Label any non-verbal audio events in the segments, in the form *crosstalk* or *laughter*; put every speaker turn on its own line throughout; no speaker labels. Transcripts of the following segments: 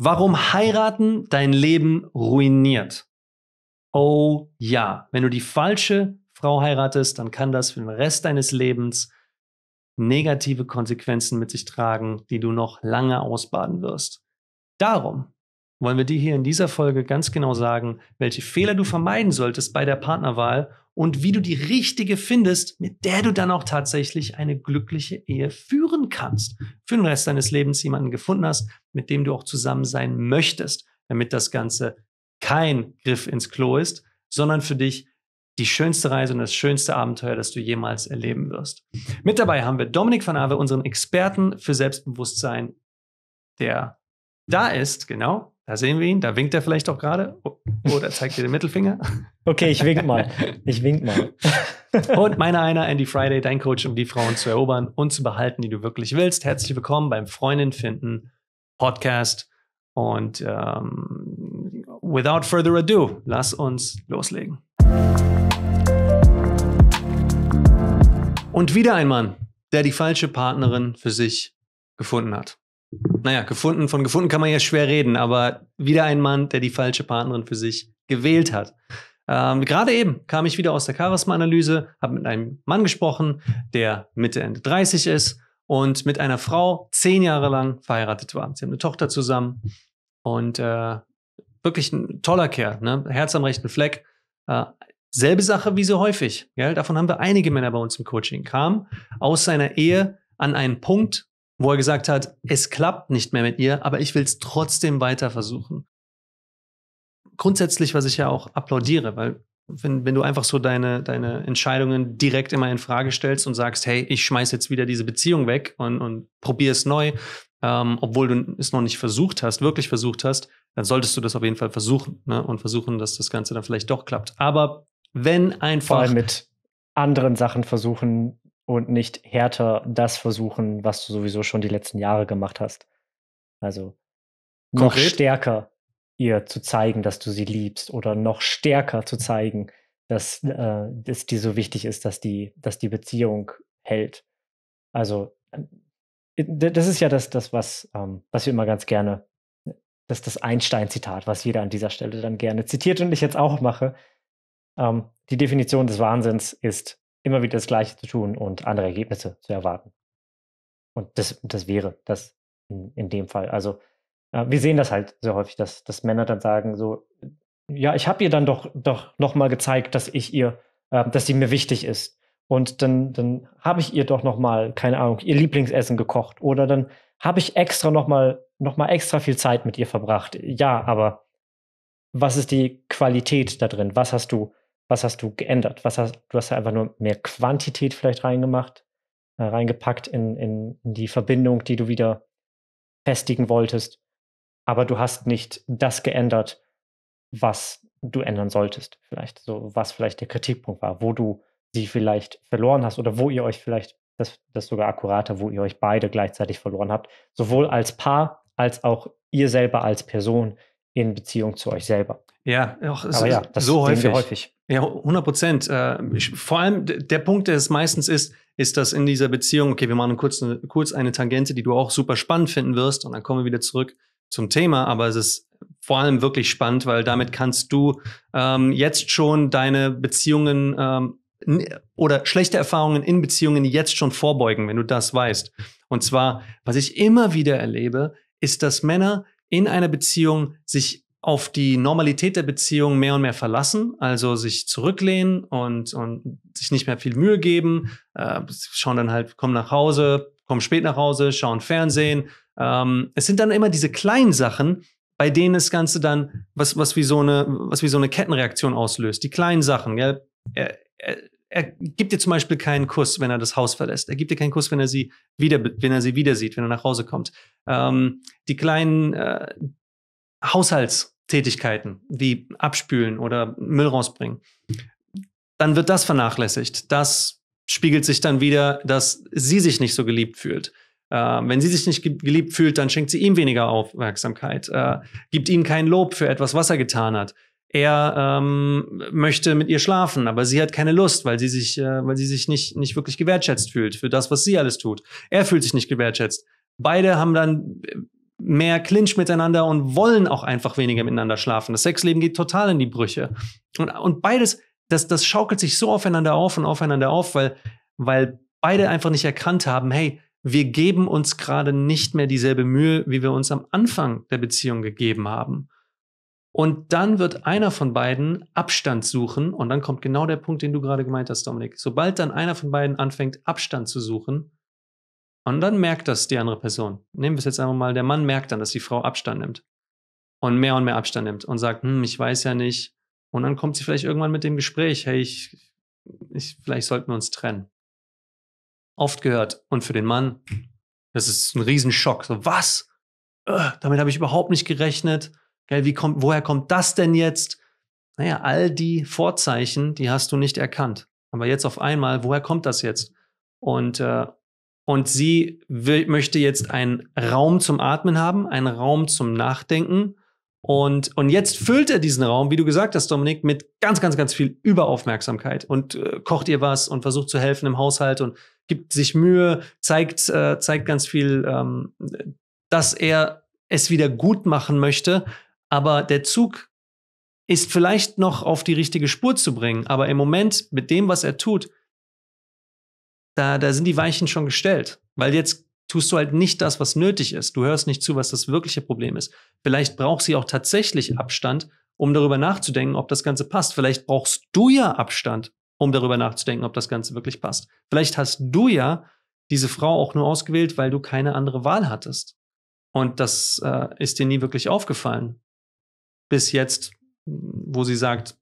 Warum heiraten dein Leben ruiniert? Oh ja, wenn du die falsche Frau heiratest, dann kann das für den Rest deines Lebens negative Konsequenzen mit sich tragen, die du noch lange ausbaden wirst. Darum wollen wir dir hier in dieser Folge ganz genau sagen, welche Fehler du vermeiden solltest bei der Partnerwahl und wie du die richtige findest, mit der du dann auch tatsächlich eine glückliche Ehe führen kannst. Für den Rest deines Lebens jemanden gefunden hast, mit dem du auch zusammen sein möchtest, damit das Ganze kein Griff ins Klo ist, sondern für dich die schönste Reise und das schönste Abenteuer, das du jemals erleben wirst. Mit dabei haben wir Dominik van Ave, unseren Experten für Selbstbewusstsein, der da ist, genau, da sehen wir ihn, da winkt er vielleicht auch gerade. Oder oh, oh, zeigt dir den Mittelfinger. Okay, ich wink mal.
Ich wink mal.
*laughs* und meiner einer, Andy Friday, dein Coach, um die Frauen zu erobern und zu behalten, die du wirklich willst. Herzlich willkommen beim Freundin finden Podcast. Und ähm, without further ado, lass uns loslegen. Und wieder ein Mann, der die falsche Partnerin für sich gefunden hat naja, gefunden, von gefunden kann man ja schwer reden, aber wieder ein Mann, der die falsche Partnerin für sich gewählt hat. Ähm, Gerade eben kam ich wieder aus der Charisma-Analyse, habe mit einem Mann gesprochen, der Mitte, Ende 30 ist und mit einer Frau zehn Jahre lang verheiratet war. Sie haben eine Tochter zusammen und äh, wirklich ein toller Kerl, ne? Herz am rechten Fleck. Äh, selbe Sache wie so häufig. Gell? Davon haben wir einige Männer bei uns im Coaching. Kam aus seiner Ehe an einen Punkt, wo er gesagt hat, es klappt nicht mehr mit ihr, aber ich will es trotzdem weiter versuchen. Grundsätzlich, was ich ja auch applaudiere, weil wenn, wenn du einfach so deine, deine Entscheidungen direkt immer in Frage stellst und sagst, hey, ich schmeiß jetzt wieder diese Beziehung weg und, und probier es neu, ähm, obwohl du es noch nicht versucht hast, wirklich versucht hast, dann solltest du das auf jeden Fall versuchen ne? und versuchen, dass das Ganze dann vielleicht doch klappt. Aber
wenn einfach. Vor allem mit anderen Sachen versuchen, und nicht härter das versuchen, was du sowieso schon die letzten Jahre gemacht hast. Also noch stärker ihr zu zeigen, dass du sie liebst oder noch stärker zu zeigen, dass äh, es dir so wichtig ist, dass die, dass die Beziehung hält. Also äh, das ist ja das, das was, ähm, was wir immer ganz gerne, das ist das Einstein-Zitat, was jeder an dieser Stelle dann gerne zitiert und ich jetzt auch mache. Ähm, die Definition des Wahnsinns ist immer wieder das Gleiche zu tun und andere Ergebnisse zu erwarten. Und das, das wäre das in, in dem Fall. Also äh, wir sehen das halt sehr häufig, dass, dass Männer dann sagen so, ja, ich habe ihr dann doch, doch nochmal gezeigt, dass ich ihr, äh, dass sie mir wichtig ist. Und dann, dann habe ich ihr doch nochmal, keine Ahnung, ihr Lieblingsessen gekocht. Oder dann habe ich extra nochmal noch mal extra viel Zeit mit ihr verbracht. Ja, aber was ist die Qualität da drin? Was hast du was hast du geändert? Was hast, du hast ja einfach nur mehr Quantität vielleicht reingemacht, äh, reingepackt in, in die Verbindung, die du wieder festigen wolltest. Aber du hast nicht das geändert, was du ändern solltest, vielleicht. So, was vielleicht der Kritikpunkt war, wo du sie vielleicht verloren hast oder wo ihr euch vielleicht, das, das sogar akkurater, wo ihr euch beide gleichzeitig verloren habt, sowohl als Paar als auch ihr selber als Person in Beziehung zu euch selber. Ja, auch so, ja, so häufig. häufig. Ja,
100 Prozent. Äh, mhm. Vor allem der Punkt, der es meistens ist, ist, dass in dieser Beziehung, okay, wir machen kurz eine, kurz eine Tangente, die du auch super spannend finden wirst und dann kommen wir wieder zurück zum Thema, aber es ist vor allem wirklich spannend, weil damit kannst du ähm, jetzt schon deine Beziehungen ähm, oder schlechte Erfahrungen in Beziehungen jetzt schon vorbeugen, wenn du das weißt. Und zwar, was ich immer wieder erlebe, ist, dass Männer in einer Beziehung sich auf die Normalität der Beziehung mehr und mehr verlassen, also sich zurücklehnen und, und sich nicht mehr viel Mühe geben, äh, schauen dann halt, kommen nach Hause, kommen spät nach Hause, schauen Fernsehen. Ähm, es sind dann immer diese kleinen Sachen, bei denen das Ganze dann, was, was, wie, so eine, was wie so eine Kettenreaktion auslöst. Die kleinen Sachen, Gell? Er, er, er gibt dir zum Beispiel keinen Kuss, wenn er das Haus verlässt. Er gibt dir keinen Kuss, wenn er sie wieder, wenn er sie wieder sieht, wenn er nach Hause kommt. Ähm, die kleinen äh, Haushaltstätigkeiten wie Abspülen oder Müll rausbringen, dann wird das vernachlässigt. Das spiegelt sich dann wieder, dass sie sich nicht so geliebt fühlt. Äh, wenn sie sich nicht geliebt fühlt, dann schenkt sie ihm weniger Aufmerksamkeit, äh, gibt ihm kein Lob für etwas, was er getan hat er ähm, möchte mit ihr schlafen, aber sie hat keine Lust, weil sie sich, äh, weil sie sich nicht, nicht wirklich gewertschätzt fühlt für das, was sie alles tut. Er fühlt sich nicht gewertschätzt. Beide haben dann äh, mehr Clinch miteinander und wollen auch einfach weniger miteinander schlafen. Das Sexleben geht total in die Brüche. Und, und beides, das, das schaukelt sich so aufeinander auf und aufeinander auf, weil, weil beide einfach nicht erkannt haben, hey, wir geben uns gerade nicht mehr dieselbe Mühe, wie wir uns am Anfang der Beziehung gegeben haben. Und dann wird einer von beiden Abstand suchen. Und dann kommt genau der Punkt, den du gerade gemeint hast, Dominik. Sobald dann einer von beiden anfängt, Abstand zu suchen, und dann merkt das die andere Person. Nehmen wir es jetzt einfach mal, der Mann merkt dann, dass die Frau Abstand nimmt. Und mehr und mehr Abstand nimmt und sagt, hm, ich weiß ja nicht. Und dann kommt sie vielleicht irgendwann mit dem Gespräch, hey, ich, ich, vielleicht sollten wir uns trennen. Oft gehört. Und für den Mann, das ist ein Riesenschock. So, was? Äh, damit habe ich überhaupt nicht gerechnet. Gell, wie kommt, woher kommt das denn jetzt? Naja, all die Vorzeichen, die hast du nicht erkannt. Aber jetzt auf einmal, woher kommt das jetzt? Und, äh, und sie will, möchte jetzt einen Raum zum Atmen haben, einen Raum zum Nachdenken. Und, und jetzt füllt er diesen Raum, wie du gesagt hast, Dominik, mit ganz, ganz, ganz viel Überaufmerksamkeit und äh, kocht ihr was und versucht zu helfen im Haushalt und gibt sich Mühe, zeigt, äh, zeigt ganz viel, ähm, dass er es wieder gut machen möchte, aber der Zug ist vielleicht noch auf die richtige Spur zu bringen, aber im Moment mit dem, was er tut, da, da sind die Weichen schon gestellt, weil jetzt tust du halt nicht das, was nötig ist. Du hörst nicht zu, was das wirkliche Problem ist. Vielleicht braucht sie auch tatsächlich Abstand, um darüber nachzudenken, ob das Ganze passt. Vielleicht brauchst du ja Abstand, um darüber nachzudenken, ob das Ganze wirklich passt. Vielleicht hast du ja diese Frau auch nur ausgewählt, weil du keine andere Wahl hattest. Und das äh, ist dir nie wirklich aufgefallen bis jetzt, wo sie sagt,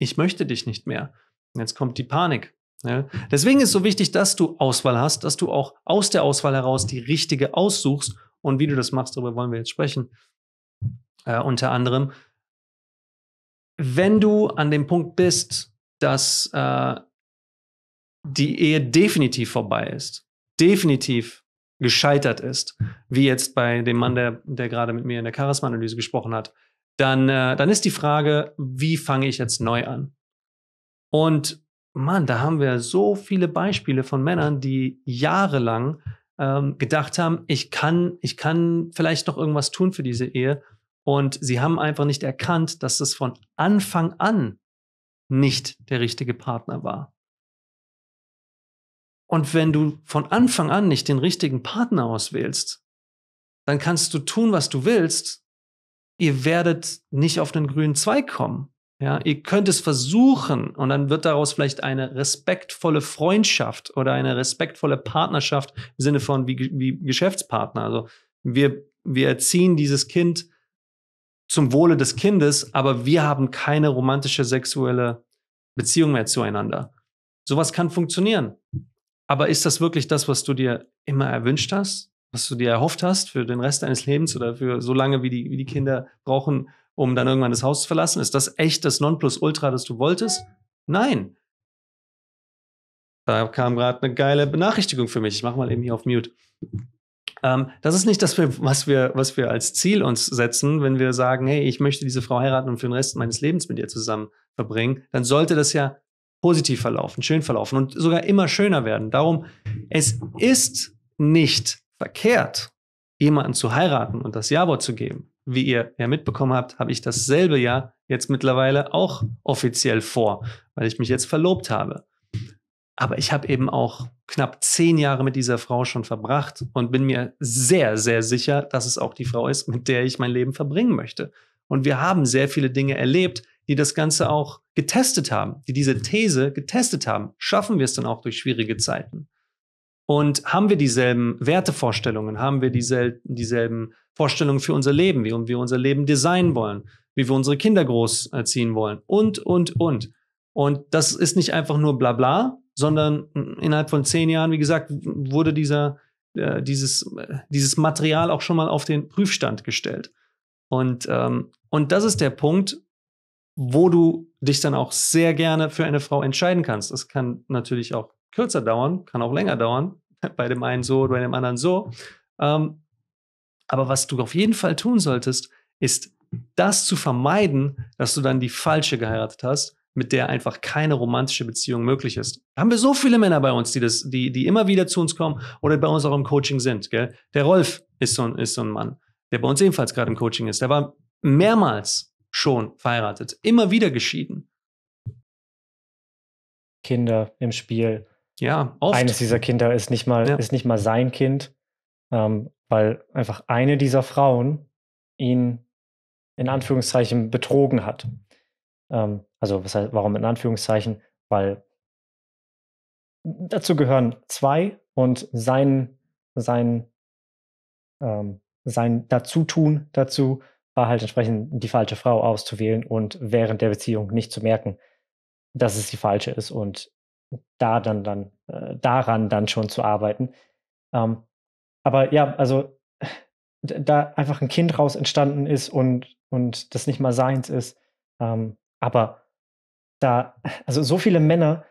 ich möchte dich nicht mehr. Jetzt kommt die Panik. Ja. Deswegen ist so wichtig, dass du Auswahl hast, dass du auch aus der Auswahl heraus die richtige aussuchst. Und wie du das machst, darüber wollen wir jetzt sprechen. Äh, unter anderem, wenn du an dem Punkt bist, dass äh, die Ehe definitiv vorbei ist, definitiv gescheitert ist, wie jetzt bei dem Mann, der, der gerade mit mir in der Charisma-Analyse gesprochen hat, dann, äh, dann ist die Frage, wie fange ich jetzt neu an? Und Mann, da haben wir so viele Beispiele von Männern, die jahrelang ähm, gedacht haben, ich kann, ich kann vielleicht noch irgendwas tun für diese Ehe. Und sie haben einfach nicht erkannt, dass es von Anfang an nicht der richtige Partner war. Und wenn du von Anfang an nicht den richtigen Partner auswählst, dann kannst du tun, was du willst, ihr werdet nicht auf einen grünen Zweig kommen. Ja, ihr könnt es versuchen und dann wird daraus vielleicht eine respektvolle Freundschaft oder eine respektvolle Partnerschaft im Sinne von wie, wie Geschäftspartner. Also wir, wir erziehen dieses Kind zum Wohle des Kindes, aber wir haben keine romantische sexuelle Beziehung mehr zueinander. Sowas kann funktionieren. Aber ist das wirklich das, was du dir immer erwünscht hast? was du dir erhofft hast für den Rest deines Lebens oder für so lange, wie die, wie die Kinder brauchen, um dann irgendwann das Haus zu verlassen? Ist das echt das Nonplusultra, das du wolltest? Nein. Da kam gerade eine geile Benachrichtigung für mich. Ich mache mal eben hier auf Mute. Ähm, das ist nicht das, was wir, was wir als Ziel uns setzen, wenn wir sagen, hey, ich möchte diese Frau heiraten und für den Rest meines Lebens mit ihr zusammen verbringen. Dann sollte das ja positiv verlaufen, schön verlaufen und sogar immer schöner werden. Darum, es ist nicht verkehrt, jemanden zu heiraten und das Jawort zu geben. Wie ihr ja mitbekommen habt, habe ich dasselbe Jahr jetzt mittlerweile auch offiziell vor, weil ich mich jetzt verlobt habe. Aber ich habe eben auch knapp zehn Jahre mit dieser Frau schon verbracht und bin mir sehr, sehr sicher, dass es auch die Frau ist, mit der ich mein Leben verbringen möchte. Und wir haben sehr viele Dinge erlebt, die das Ganze auch getestet haben, die diese These getestet haben. Schaffen wir es dann auch durch schwierige Zeiten? Und haben wir dieselben Wertevorstellungen, haben wir diesel dieselben Vorstellungen für unser Leben, wie wir unser Leben designen wollen, wie wir unsere Kinder großziehen wollen und, und, und. Und das ist nicht einfach nur bla bla, sondern innerhalb von zehn Jahren, wie gesagt, wurde dieser, äh, dieses, äh, dieses Material auch schon mal auf den Prüfstand gestellt. Und, ähm, und das ist der Punkt, wo du dich dann auch sehr gerne für eine Frau entscheiden kannst. Das kann natürlich auch kürzer dauern, kann auch länger dauern. *laughs* Bei dem einen so, oder bei dem anderen so. Ähm, aber was du auf jeden Fall tun solltest, ist das zu vermeiden, dass du dann die falsche geheiratet hast, mit der einfach keine romantische Beziehung möglich ist. Da haben wir so viele Männer bei uns, die, das, die, die immer wieder zu uns kommen oder bei uns auch im Coaching sind. Gell? Der Rolf ist so, ein, ist so ein Mann, der bei uns ebenfalls gerade im Coaching ist. Der war
mehrmals
schon verheiratet, immer wieder geschieden.
Kinder im Spiel. Ja, oft. Eines dieser Kinder ist nicht mal, ja. ist nicht mal sein Kind, ähm, weil einfach eine dieser Frauen ihn in Anführungszeichen betrogen hat. Ähm, also, was heißt, warum in Anführungszeichen? Weil dazu gehören zwei und sein, sein, ähm, sein Dazutun dazu war halt entsprechend die falsche Frau auszuwählen und während der Beziehung nicht zu merken, dass es die falsche ist und da dann, dann äh, daran dann schon zu arbeiten. Ähm, aber ja, also da einfach ein Kind raus entstanden ist und, und das nicht mal seins ist. Ähm, aber da, also so viele Männer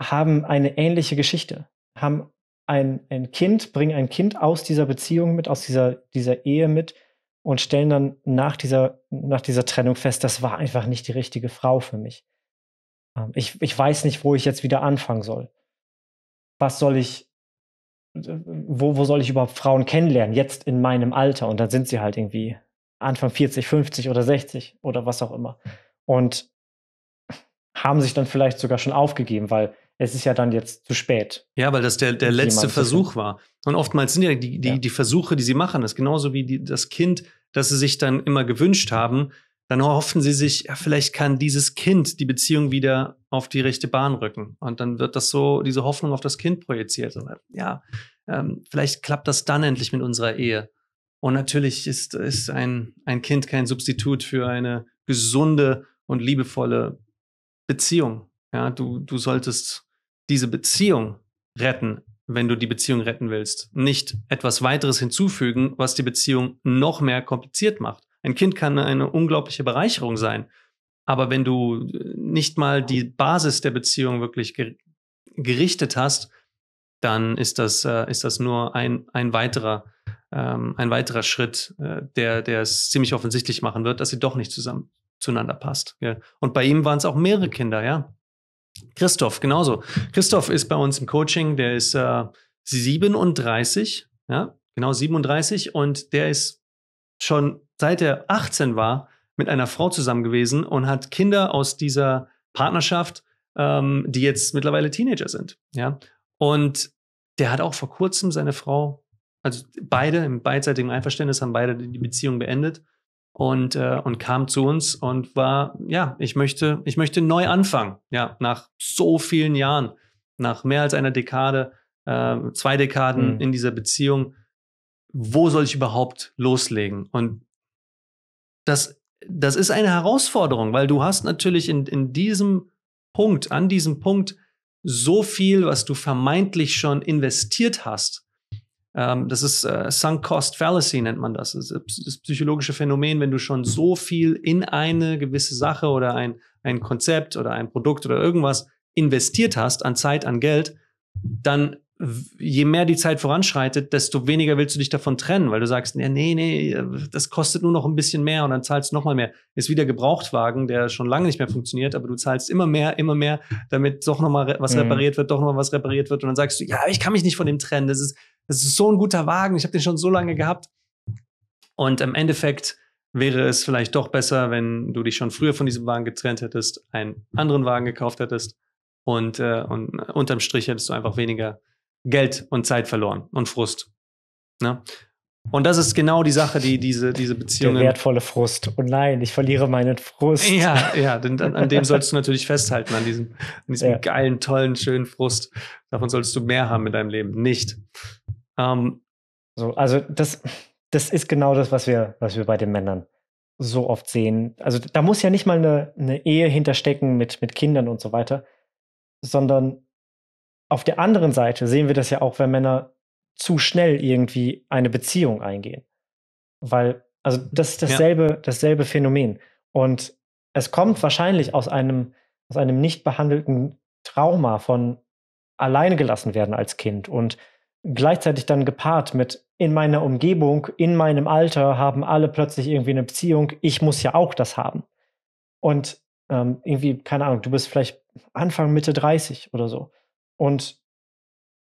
haben eine ähnliche Geschichte, haben ein, ein Kind, bringen ein Kind aus dieser Beziehung mit, aus dieser, dieser Ehe mit und stellen dann nach dieser, nach dieser Trennung fest, das war einfach nicht die richtige Frau für mich. Ähm, ich, ich weiß nicht, wo ich jetzt wieder anfangen soll. Was soll ich, wo, wo soll ich überhaupt Frauen kennenlernen, jetzt in meinem Alter? Und dann sind sie halt irgendwie Anfang 40, 50 oder 60 oder was auch immer. Und haben sich dann vielleicht sogar schon aufgegeben, weil es ist ja dann jetzt zu spät.
Ja, weil das der, der letzte Versuch war. Und oftmals sind ja die, die, ja. die Versuche, die sie machen, das ist genauso wie die, das Kind, das sie sich dann immer gewünscht haben, dann hoffen sie sich, ja, vielleicht kann dieses Kind die Beziehung wieder auf die rechte Bahn rücken. Und dann wird das so, diese Hoffnung auf das Kind projiziert. Und, ja, ähm, vielleicht klappt das dann endlich mit unserer Ehe. Und natürlich ist, ist ein, ein Kind kein Substitut für eine gesunde und liebevolle Beziehung. Ja, du, du solltest diese Beziehung retten, wenn du die Beziehung retten willst. Nicht etwas weiteres hinzufügen, was die Beziehung noch mehr kompliziert macht. Ein Kind kann eine unglaubliche Bereicherung sein. Aber wenn du äh, nicht mal die Basis der Beziehung wirklich gerichtet hast, dann ist das, äh, ist das nur ein, ein weiterer, ähm, ein weiterer Schritt, äh, der, der es ziemlich offensichtlich machen wird, dass sie doch nicht zusammen zueinander passt. Ja. Und bei ihm waren es auch mehrere Kinder, ja. Christoph, genauso. Christoph ist bei uns im Coaching, der ist äh, 37, ja, genau 37 und der ist schon seit er 18 war, mit einer Frau zusammen gewesen und hat Kinder aus dieser Partnerschaft, ähm, die jetzt mittlerweile Teenager sind. Ja? Und der hat auch vor kurzem seine Frau, also beide im beidseitigen Einverständnis haben beide die Beziehung beendet und, äh, und kam zu uns und war, ja, ich möchte, ich möchte neu anfangen. Ja, nach so vielen Jahren, nach mehr als einer Dekade, äh, zwei Dekaden mhm. in dieser Beziehung, wo soll ich überhaupt loslegen? Und das, das ist eine Herausforderung, weil du hast natürlich in, in diesem Punkt, an diesem Punkt so viel, was du vermeintlich schon investiert hast. Ähm, das ist äh, Sunk Cost Fallacy nennt man das. Das ist das psychologische Phänomen, wenn du schon so viel in eine gewisse Sache oder ein, ein Konzept oder ein Produkt oder irgendwas investiert hast an Zeit, an Geld, dann je mehr die Zeit voranschreitet, desto weniger willst du dich davon trennen, weil du sagst, nee, nee, nee, das kostet nur noch ein bisschen mehr und dann zahlst du nochmal mehr. Ist wieder Gebrauchtwagen, der schon lange nicht mehr funktioniert, aber du zahlst immer mehr, immer mehr, damit doch nochmal was mhm. repariert wird, doch nochmal was repariert wird und dann sagst du, ja, ich kann mich nicht von dem trennen, das ist, das ist so ein guter Wagen, ich habe den schon so lange gehabt. Und im Endeffekt wäre es vielleicht doch besser, wenn du dich schon früher von diesem Wagen getrennt hättest, einen anderen Wagen gekauft hättest und, äh, und äh, unterm Strich hättest du einfach weniger Geld und Zeit verloren und Frust. Ne? Und das ist genau die Sache, die diese, diese Beziehungen. Der
wertvolle Frust. Oh nein, ich verliere meinen Frust. Ja, ja, denn an dem sollst
du natürlich festhalten, an diesem, an diesem ja. geilen, tollen, schönen Frust. Davon solltest du mehr haben in deinem Leben, nicht.
Ähm, so, also das, das ist genau das, was wir, was wir bei den Männern so oft sehen. Also da muss ja nicht mal eine, eine Ehe hinterstecken mit, mit Kindern und so weiter, sondern auf der anderen Seite sehen wir das ja auch, wenn Männer zu schnell irgendwie eine Beziehung eingehen. Weil, also das ist dasselbe, ja. dasselbe Phänomen. Und es kommt wahrscheinlich aus einem, aus einem nicht behandelten Trauma von alleine gelassen werden als Kind und gleichzeitig dann gepaart mit in meiner Umgebung, in meinem Alter haben alle plötzlich irgendwie eine Beziehung, ich muss ja auch das haben. Und ähm, irgendwie, keine Ahnung, du bist vielleicht Anfang, Mitte 30 oder so und,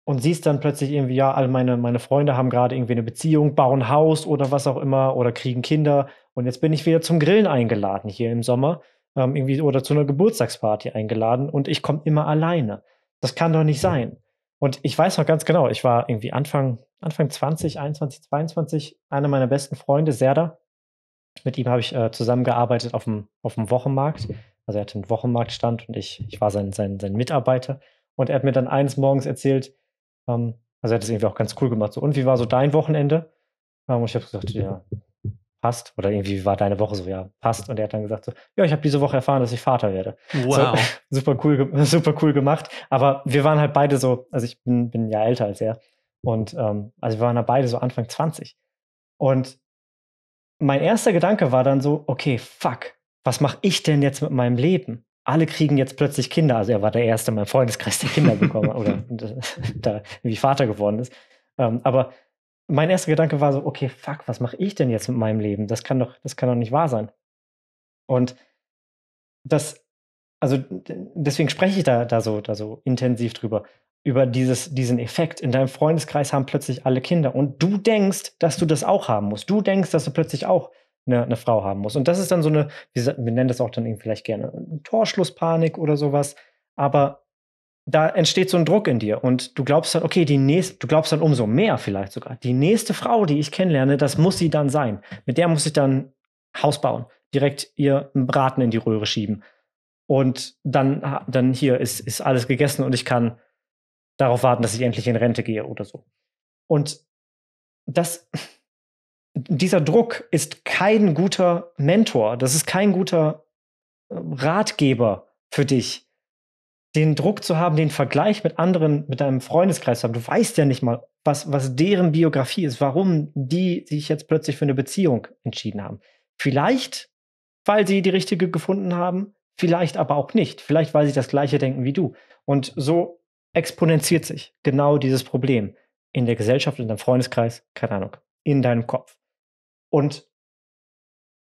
und siehst dann plötzlich irgendwie, ja, all meine, meine Freunde haben gerade irgendwie eine Beziehung, bauen Haus oder was auch immer oder kriegen Kinder und jetzt bin ich wieder zum Grillen eingeladen hier im Sommer ähm, irgendwie oder zu einer Geburtstagsparty eingeladen und ich komme immer alleine. Das kann doch nicht sein. Und ich weiß noch ganz genau, ich war irgendwie Anfang, Anfang 20, 21, 22, einer meiner besten Freunde, Serda, mit ihm habe ich äh, zusammengearbeitet auf dem, auf dem Wochenmarkt. Also er hatte einen Wochenmarktstand und ich, ich war sein, sein, sein Mitarbeiter. Und er hat mir dann eines Morgens erzählt, ähm, also er hat es irgendwie auch ganz cool gemacht. So, und wie war so dein Wochenende? Ähm, und ich habe gesagt, ja, passt. Oder irgendwie war deine Woche so, ja, passt. Und er hat dann gesagt, so, ja, ich habe diese Woche erfahren, dass ich Vater werde. Wow. So, *laughs* super, cool, super cool gemacht. Aber wir waren halt beide so, also ich bin, bin ja älter als er. Und ähm, also wir waren da beide so Anfang 20. Und mein erster Gedanke war dann so, okay, fuck, was mache ich denn jetzt mit meinem Leben? alle kriegen jetzt plötzlich Kinder. Also er war der Erste in meinem Freundeskreis, der Kinder bekommen oder *laughs* da wie Vater geworden ist. Ähm, aber mein erster Gedanke war so, okay, fuck, was mache ich denn jetzt mit meinem Leben? Das kann doch, das kann doch nicht wahr sein. Und das, also deswegen spreche ich da, da, so, da so intensiv drüber, über dieses, diesen Effekt. In deinem Freundeskreis haben plötzlich alle Kinder und du denkst, dass du das auch haben musst. Du denkst, dass du plötzlich auch eine, eine Frau haben muss. Und das ist dann so eine, wir, wir nennen das auch dann eben vielleicht gerne äh, Torschlusspanik oder sowas, aber da entsteht so ein Druck in dir und du glaubst dann, okay, die nächste, du glaubst dann umso mehr vielleicht sogar, die nächste Frau, die ich kennenlerne, das muss sie dann sein. Mit der muss ich dann Haus bauen, direkt ihr einen Braten in die Röhre schieben. Und dann, dann hier ist, ist alles gegessen und ich kann darauf warten, dass ich endlich in Rente gehe oder so. Und das, dieser Druck ist kein guter Mentor, das ist kein guter äh, Ratgeber für dich. Den Druck zu haben, den Vergleich mit anderen, mit deinem Freundeskreis zu haben. Du weißt ja nicht mal, was, was deren Biografie ist, warum die sich jetzt plötzlich für eine Beziehung entschieden haben. Vielleicht, weil sie die richtige gefunden haben, vielleicht aber auch nicht. Vielleicht, weil sie das gleiche denken wie du. Und so exponentiert sich genau dieses Problem in der Gesellschaft, in deinem Freundeskreis, keine Ahnung in deinem Kopf. Und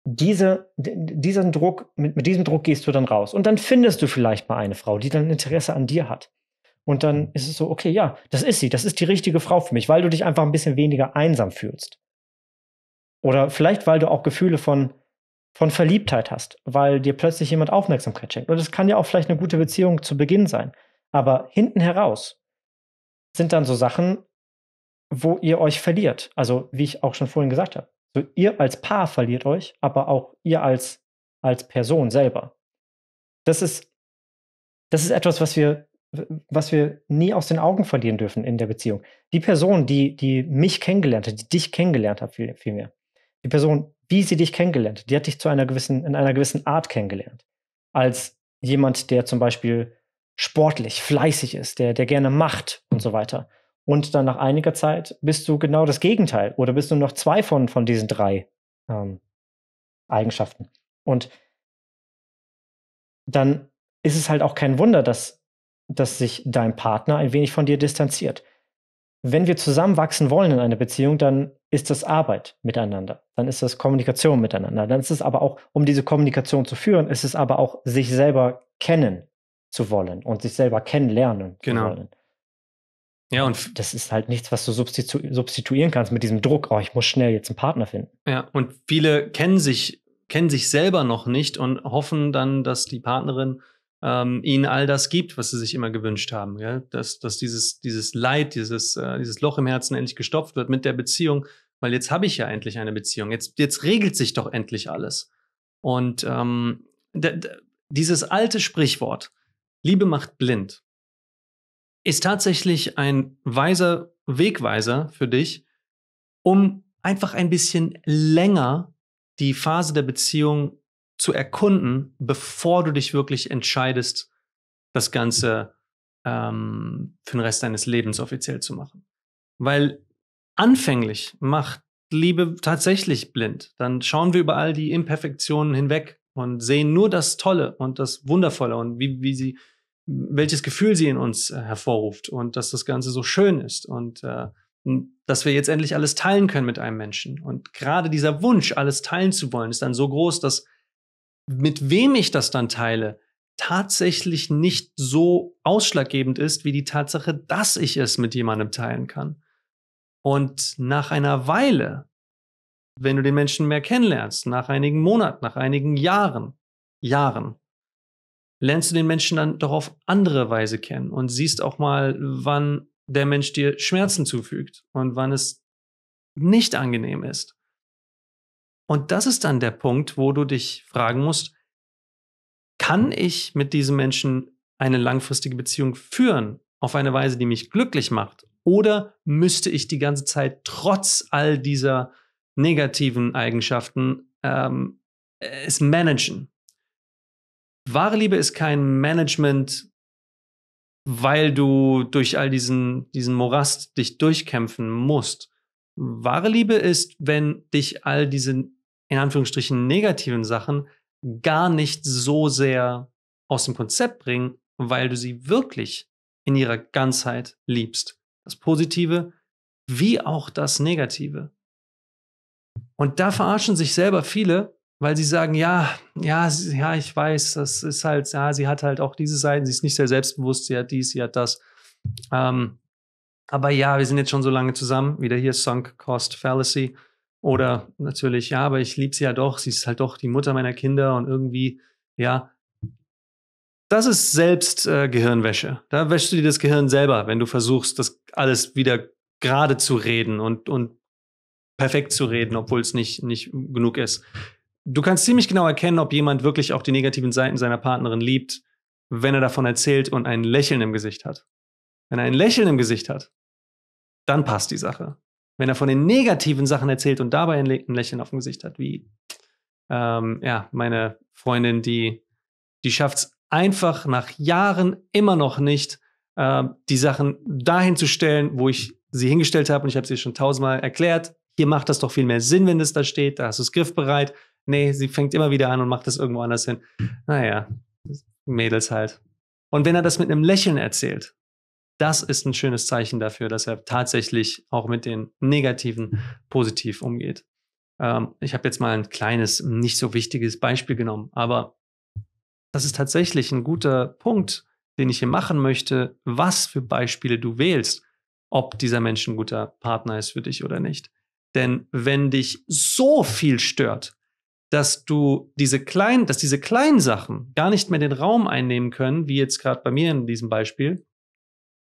diese, diesen Druck, mit, mit diesem Druck gehst du dann raus. Und dann findest du vielleicht mal eine Frau, die dann Interesse an dir hat. Und dann mhm. ist es so, okay, ja, das ist sie, das ist die richtige Frau für mich, weil du dich einfach ein bisschen weniger einsam fühlst. Oder vielleicht, weil du auch Gefühle von, von Verliebtheit hast, weil dir plötzlich jemand Aufmerksamkeit schenkt. Und das kann ja auch vielleicht eine gute Beziehung zu Beginn sein. Aber hinten heraus sind dann so Sachen, wo ihr euch verliert. Also, wie ich auch schon vorhin gesagt habe. So, ihr als Paar verliert euch, aber auch ihr als, als Person selber. Das ist, das ist etwas, was wir, was wir nie aus den Augen verlieren dürfen in der Beziehung. Die Person, die, die mich kennengelernt hat, die dich kennengelernt hat, vielmehr, viel die Person, wie sie dich kennengelernt hat, die hat dich zu einer gewissen, in einer gewissen Art kennengelernt. Als jemand, der zum Beispiel sportlich, fleißig ist, der, der gerne macht und so weiter. Und dann nach einiger Zeit bist du genau das Gegenteil oder bist du noch zwei von, von diesen drei ähm, Eigenschaften. Und dann ist es halt auch kein Wunder, dass, dass sich dein Partner ein wenig von dir distanziert. Wenn wir zusammenwachsen wollen in einer Beziehung, dann ist das Arbeit miteinander, dann ist das Kommunikation miteinander, dann ist es aber auch, um diese Kommunikation zu führen, ist es aber auch, sich selber kennen zu wollen und sich selber kennenlernen genau. zu wollen. Ja, und das ist halt nichts, was du substitu substituieren kannst mit diesem Druck, oh, ich muss schnell jetzt einen Partner finden.
Ja, und viele kennen sich, kennen sich selber noch nicht und hoffen dann, dass die Partnerin ähm, ihnen all das gibt, was sie sich immer gewünscht haben. Gell? Dass, dass dieses, dieses Leid, dieses, äh, dieses Loch im Herzen endlich gestopft wird mit der Beziehung, weil jetzt habe ich ja endlich eine Beziehung. Jetzt, jetzt regelt sich doch endlich alles. Und ähm, dieses alte Sprichwort, Liebe macht blind, ist tatsächlich ein weiser Wegweiser für dich, um einfach ein bisschen länger die Phase der Beziehung zu erkunden, bevor du dich wirklich entscheidest, das Ganze ähm, für den Rest deines Lebens offiziell zu machen. Weil anfänglich macht Liebe tatsächlich blind. Dann schauen wir über all die Imperfektionen hinweg und sehen nur das Tolle und das Wundervolle und wie, wie sie welches Gefühl sie in uns äh, hervorruft und dass das Ganze so schön ist und äh, dass wir jetzt endlich alles teilen können mit einem Menschen. Und gerade dieser Wunsch, alles teilen zu wollen, ist dann so groß, dass mit wem ich das dann teile, tatsächlich nicht so ausschlaggebend ist wie die Tatsache, dass ich es mit jemandem teilen kann. Und nach einer Weile, wenn du den Menschen mehr kennenlernst, nach einigen Monaten, nach einigen Jahren, Jahren, lernst du den Menschen dann doch auf andere Weise kennen und siehst auch mal, wann der Mensch dir Schmerzen zufügt und wann es nicht angenehm ist. Und das ist dann der Punkt, wo du dich fragen musst, kann ich mit diesem Menschen eine langfristige Beziehung führen auf eine Weise, die mich glücklich macht? Oder müsste ich die ganze Zeit trotz all dieser negativen Eigenschaften ähm, es managen? wahre Liebe ist kein Management, weil du durch all diesen, diesen Morast dich durchkämpfen musst. Wahre Liebe ist, wenn dich all diese, in Anführungsstrichen, negativen Sachen gar nicht so sehr aus dem Konzept bringen, weil du sie wirklich in ihrer Ganzheit liebst. Das Positive wie auch das Negative. Und da verarschen sich selber viele, weil sie sagen, ja, ja, ja, ich weiß, das ist halt, ja, sie hat halt auch diese Seiten, sie ist nicht sehr selbstbewusst, sie hat dies, sie hat das. Ähm, aber ja, wir sind jetzt schon so lange zusammen, wieder hier Sunk Cost Fallacy. Oder natürlich, ja, aber ich liebe sie ja doch, sie ist halt doch die Mutter meiner Kinder und irgendwie, ja. Das ist selbst äh, Gehirnwäsche. Da wäschst du dir das Gehirn selber, wenn du versuchst, das alles wieder gerade zu reden und, und perfekt zu reden, obwohl es nicht, nicht genug ist du kannst ziemlich genau erkennen, ob jemand wirklich auch die negativen Seiten seiner Partnerin liebt, wenn er davon erzählt und ein Lächeln im Gesicht hat. Wenn er ein Lächeln im Gesicht hat, dann passt die Sache. Wenn er von den negativen Sachen erzählt und dabei ein, Lächeln auf dem Gesicht hat, wie ähm, ja, meine Freundin, die, die schafft es einfach nach Jahren immer noch nicht, äh, die Sachen dahin zu stellen, wo ich sie hingestellt habe und ich habe sie schon tausendmal erklärt. Hier macht das doch viel mehr Sinn, wenn es da steht, da hast du es griffbereit Nee, sie fängt immer wieder an und macht das irgendwo anders hin. Hm. Naja, Mädels halt. Und wenn er das mit einem Lächeln erzählt, das ist ein schönes Zeichen dafür, dass er tatsächlich auch mit den Negativen positiv umgeht. Ähm, ich habe jetzt mal ein kleines, nicht so wichtiges Beispiel genommen, aber das ist tatsächlich ein guter Punkt, den ich hier machen möchte, was für Beispiele du wählst, ob dieser Mensch ein guter Partner ist für dich oder nicht. Denn wenn dich so viel stört, dass du diese kleinen, dass diese kleinen Sachen gar nicht mehr den Raum einnehmen können, wie jetzt gerade bei mir in diesem Beispiel,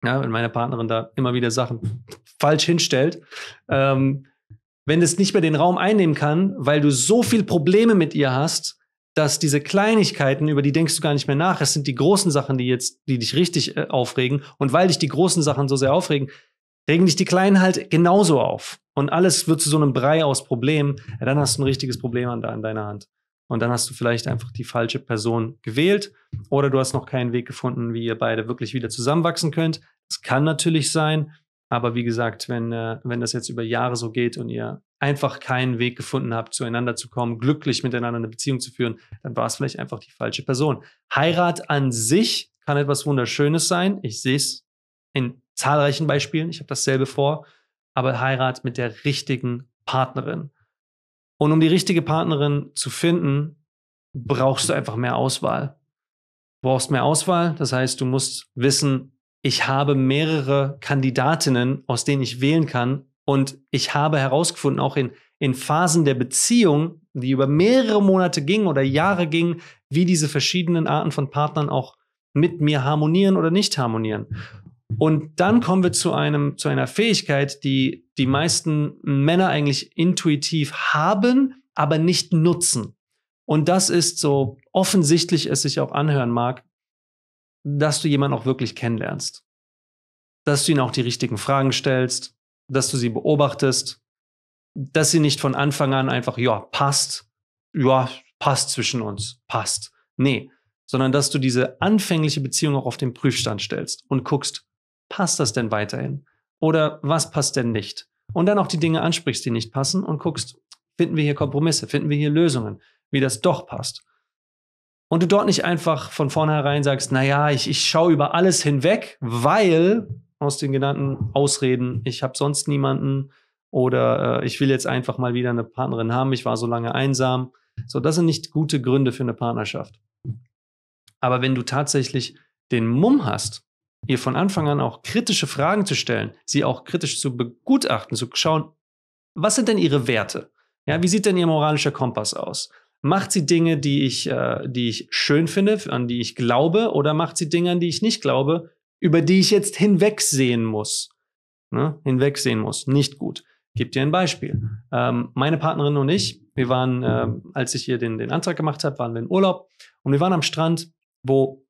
ja, wenn meine Partnerin da immer wieder Sachen *laughs* falsch hinstellt, ähm, wenn es nicht mehr den Raum einnehmen kann, weil du so viel Probleme mit ihr hast, dass diese Kleinigkeiten, über die denkst du gar nicht mehr nach, es sind die großen Sachen, die jetzt, die dich richtig äh, aufregen und weil dich die großen Sachen so sehr aufregen, regen dich die Kleinen halt genauso auf. Und alles wird zu so einem Brei aus Problemen. Ja, dann hast du ein richtiges Problem an, an deiner Hand. Und dann hast du vielleicht einfach die falsche Person gewählt oder du hast noch keinen Weg gefunden, wie ihr beide wirklich wieder zusammenwachsen könnt. Das kann natürlich sein, aber wie gesagt, wenn, äh, wenn das jetzt über Jahre so geht und ihr einfach keinen Weg gefunden habt, zueinander zu kommen, glücklich miteinander eine Beziehung zu führen, dann war es vielleicht einfach die falsche Person. Heirat an sich kann etwas Wunderschönes sein. Ich sehe es in zahlreichen Beispielen, ich habe dasselbe vor, aber heirat mit der richtigen Partnerin. Und um die richtige Partnerin zu finden, brauchst du einfach mehr Auswahl. Du brauchst mehr Auswahl, das heißt, du musst wissen, ich habe mehrere Kandidatinnen, aus denen ich wählen kann. Und ich habe herausgefunden, auch in, in Phasen der Beziehung, die über mehrere Monate gingen oder Jahre gingen, wie diese verschiedenen Arten von Partnern auch mit mir harmonieren oder nicht harmonieren. Und dann kommen wir zu einem, zu einer Fähigkeit, die die meisten Männer eigentlich intuitiv haben, aber nicht nutzen. Und das ist so offensichtlich es sich auch anhören mag, dass du jemanden auch wirklich kennenlernst. Dass du ihnen auch die richtigen Fragen stellst, dass du sie beobachtest, dass sie nicht von Anfang an einfach, ja, passt, ja, passt zwischen uns, passt. Nee, sondern dass du diese anfängliche Beziehung auch auf den Prüfstand stellst und guckst, passt das denn weiterhin? Oder was passt denn nicht? Und dann auch die Dinge ansprichst, die nicht passen und guckst, finden wir hier Kompromisse, finden wir hier Lösungen, wie das doch passt. Und du dort nicht einfach von vornherein sagst, naja, ich, ich schaue über alles hinweg, weil aus den genannten Ausreden, ich habe sonst niemanden oder äh, ich will jetzt einfach mal wieder eine Partnerin haben, ich war so lange einsam. So, das sind nicht gute Gründe für eine Partnerschaft. Aber wenn du tatsächlich den Mumm hast, ihr von Anfang an auch kritische Fragen zu stellen, sie auch kritisch zu begutachten, zu schauen, was sind denn ihre Werte? Ja, wie sieht denn ihr moralischer Kompass aus? Macht sie Dinge, die ich, äh, die ich schön finde, an die ich glaube, oder macht sie Dinge, an die ich nicht glaube, über die ich jetzt hinwegsehen muss? Ne? Hinwegsehen muss, nicht gut. Gib dir ein Beispiel. Ähm, meine Partnerin und ich, wir waren, äh, als ich ihr den, den Antrag gemacht habe, waren wir in Urlaub und wir waren am Strand, wo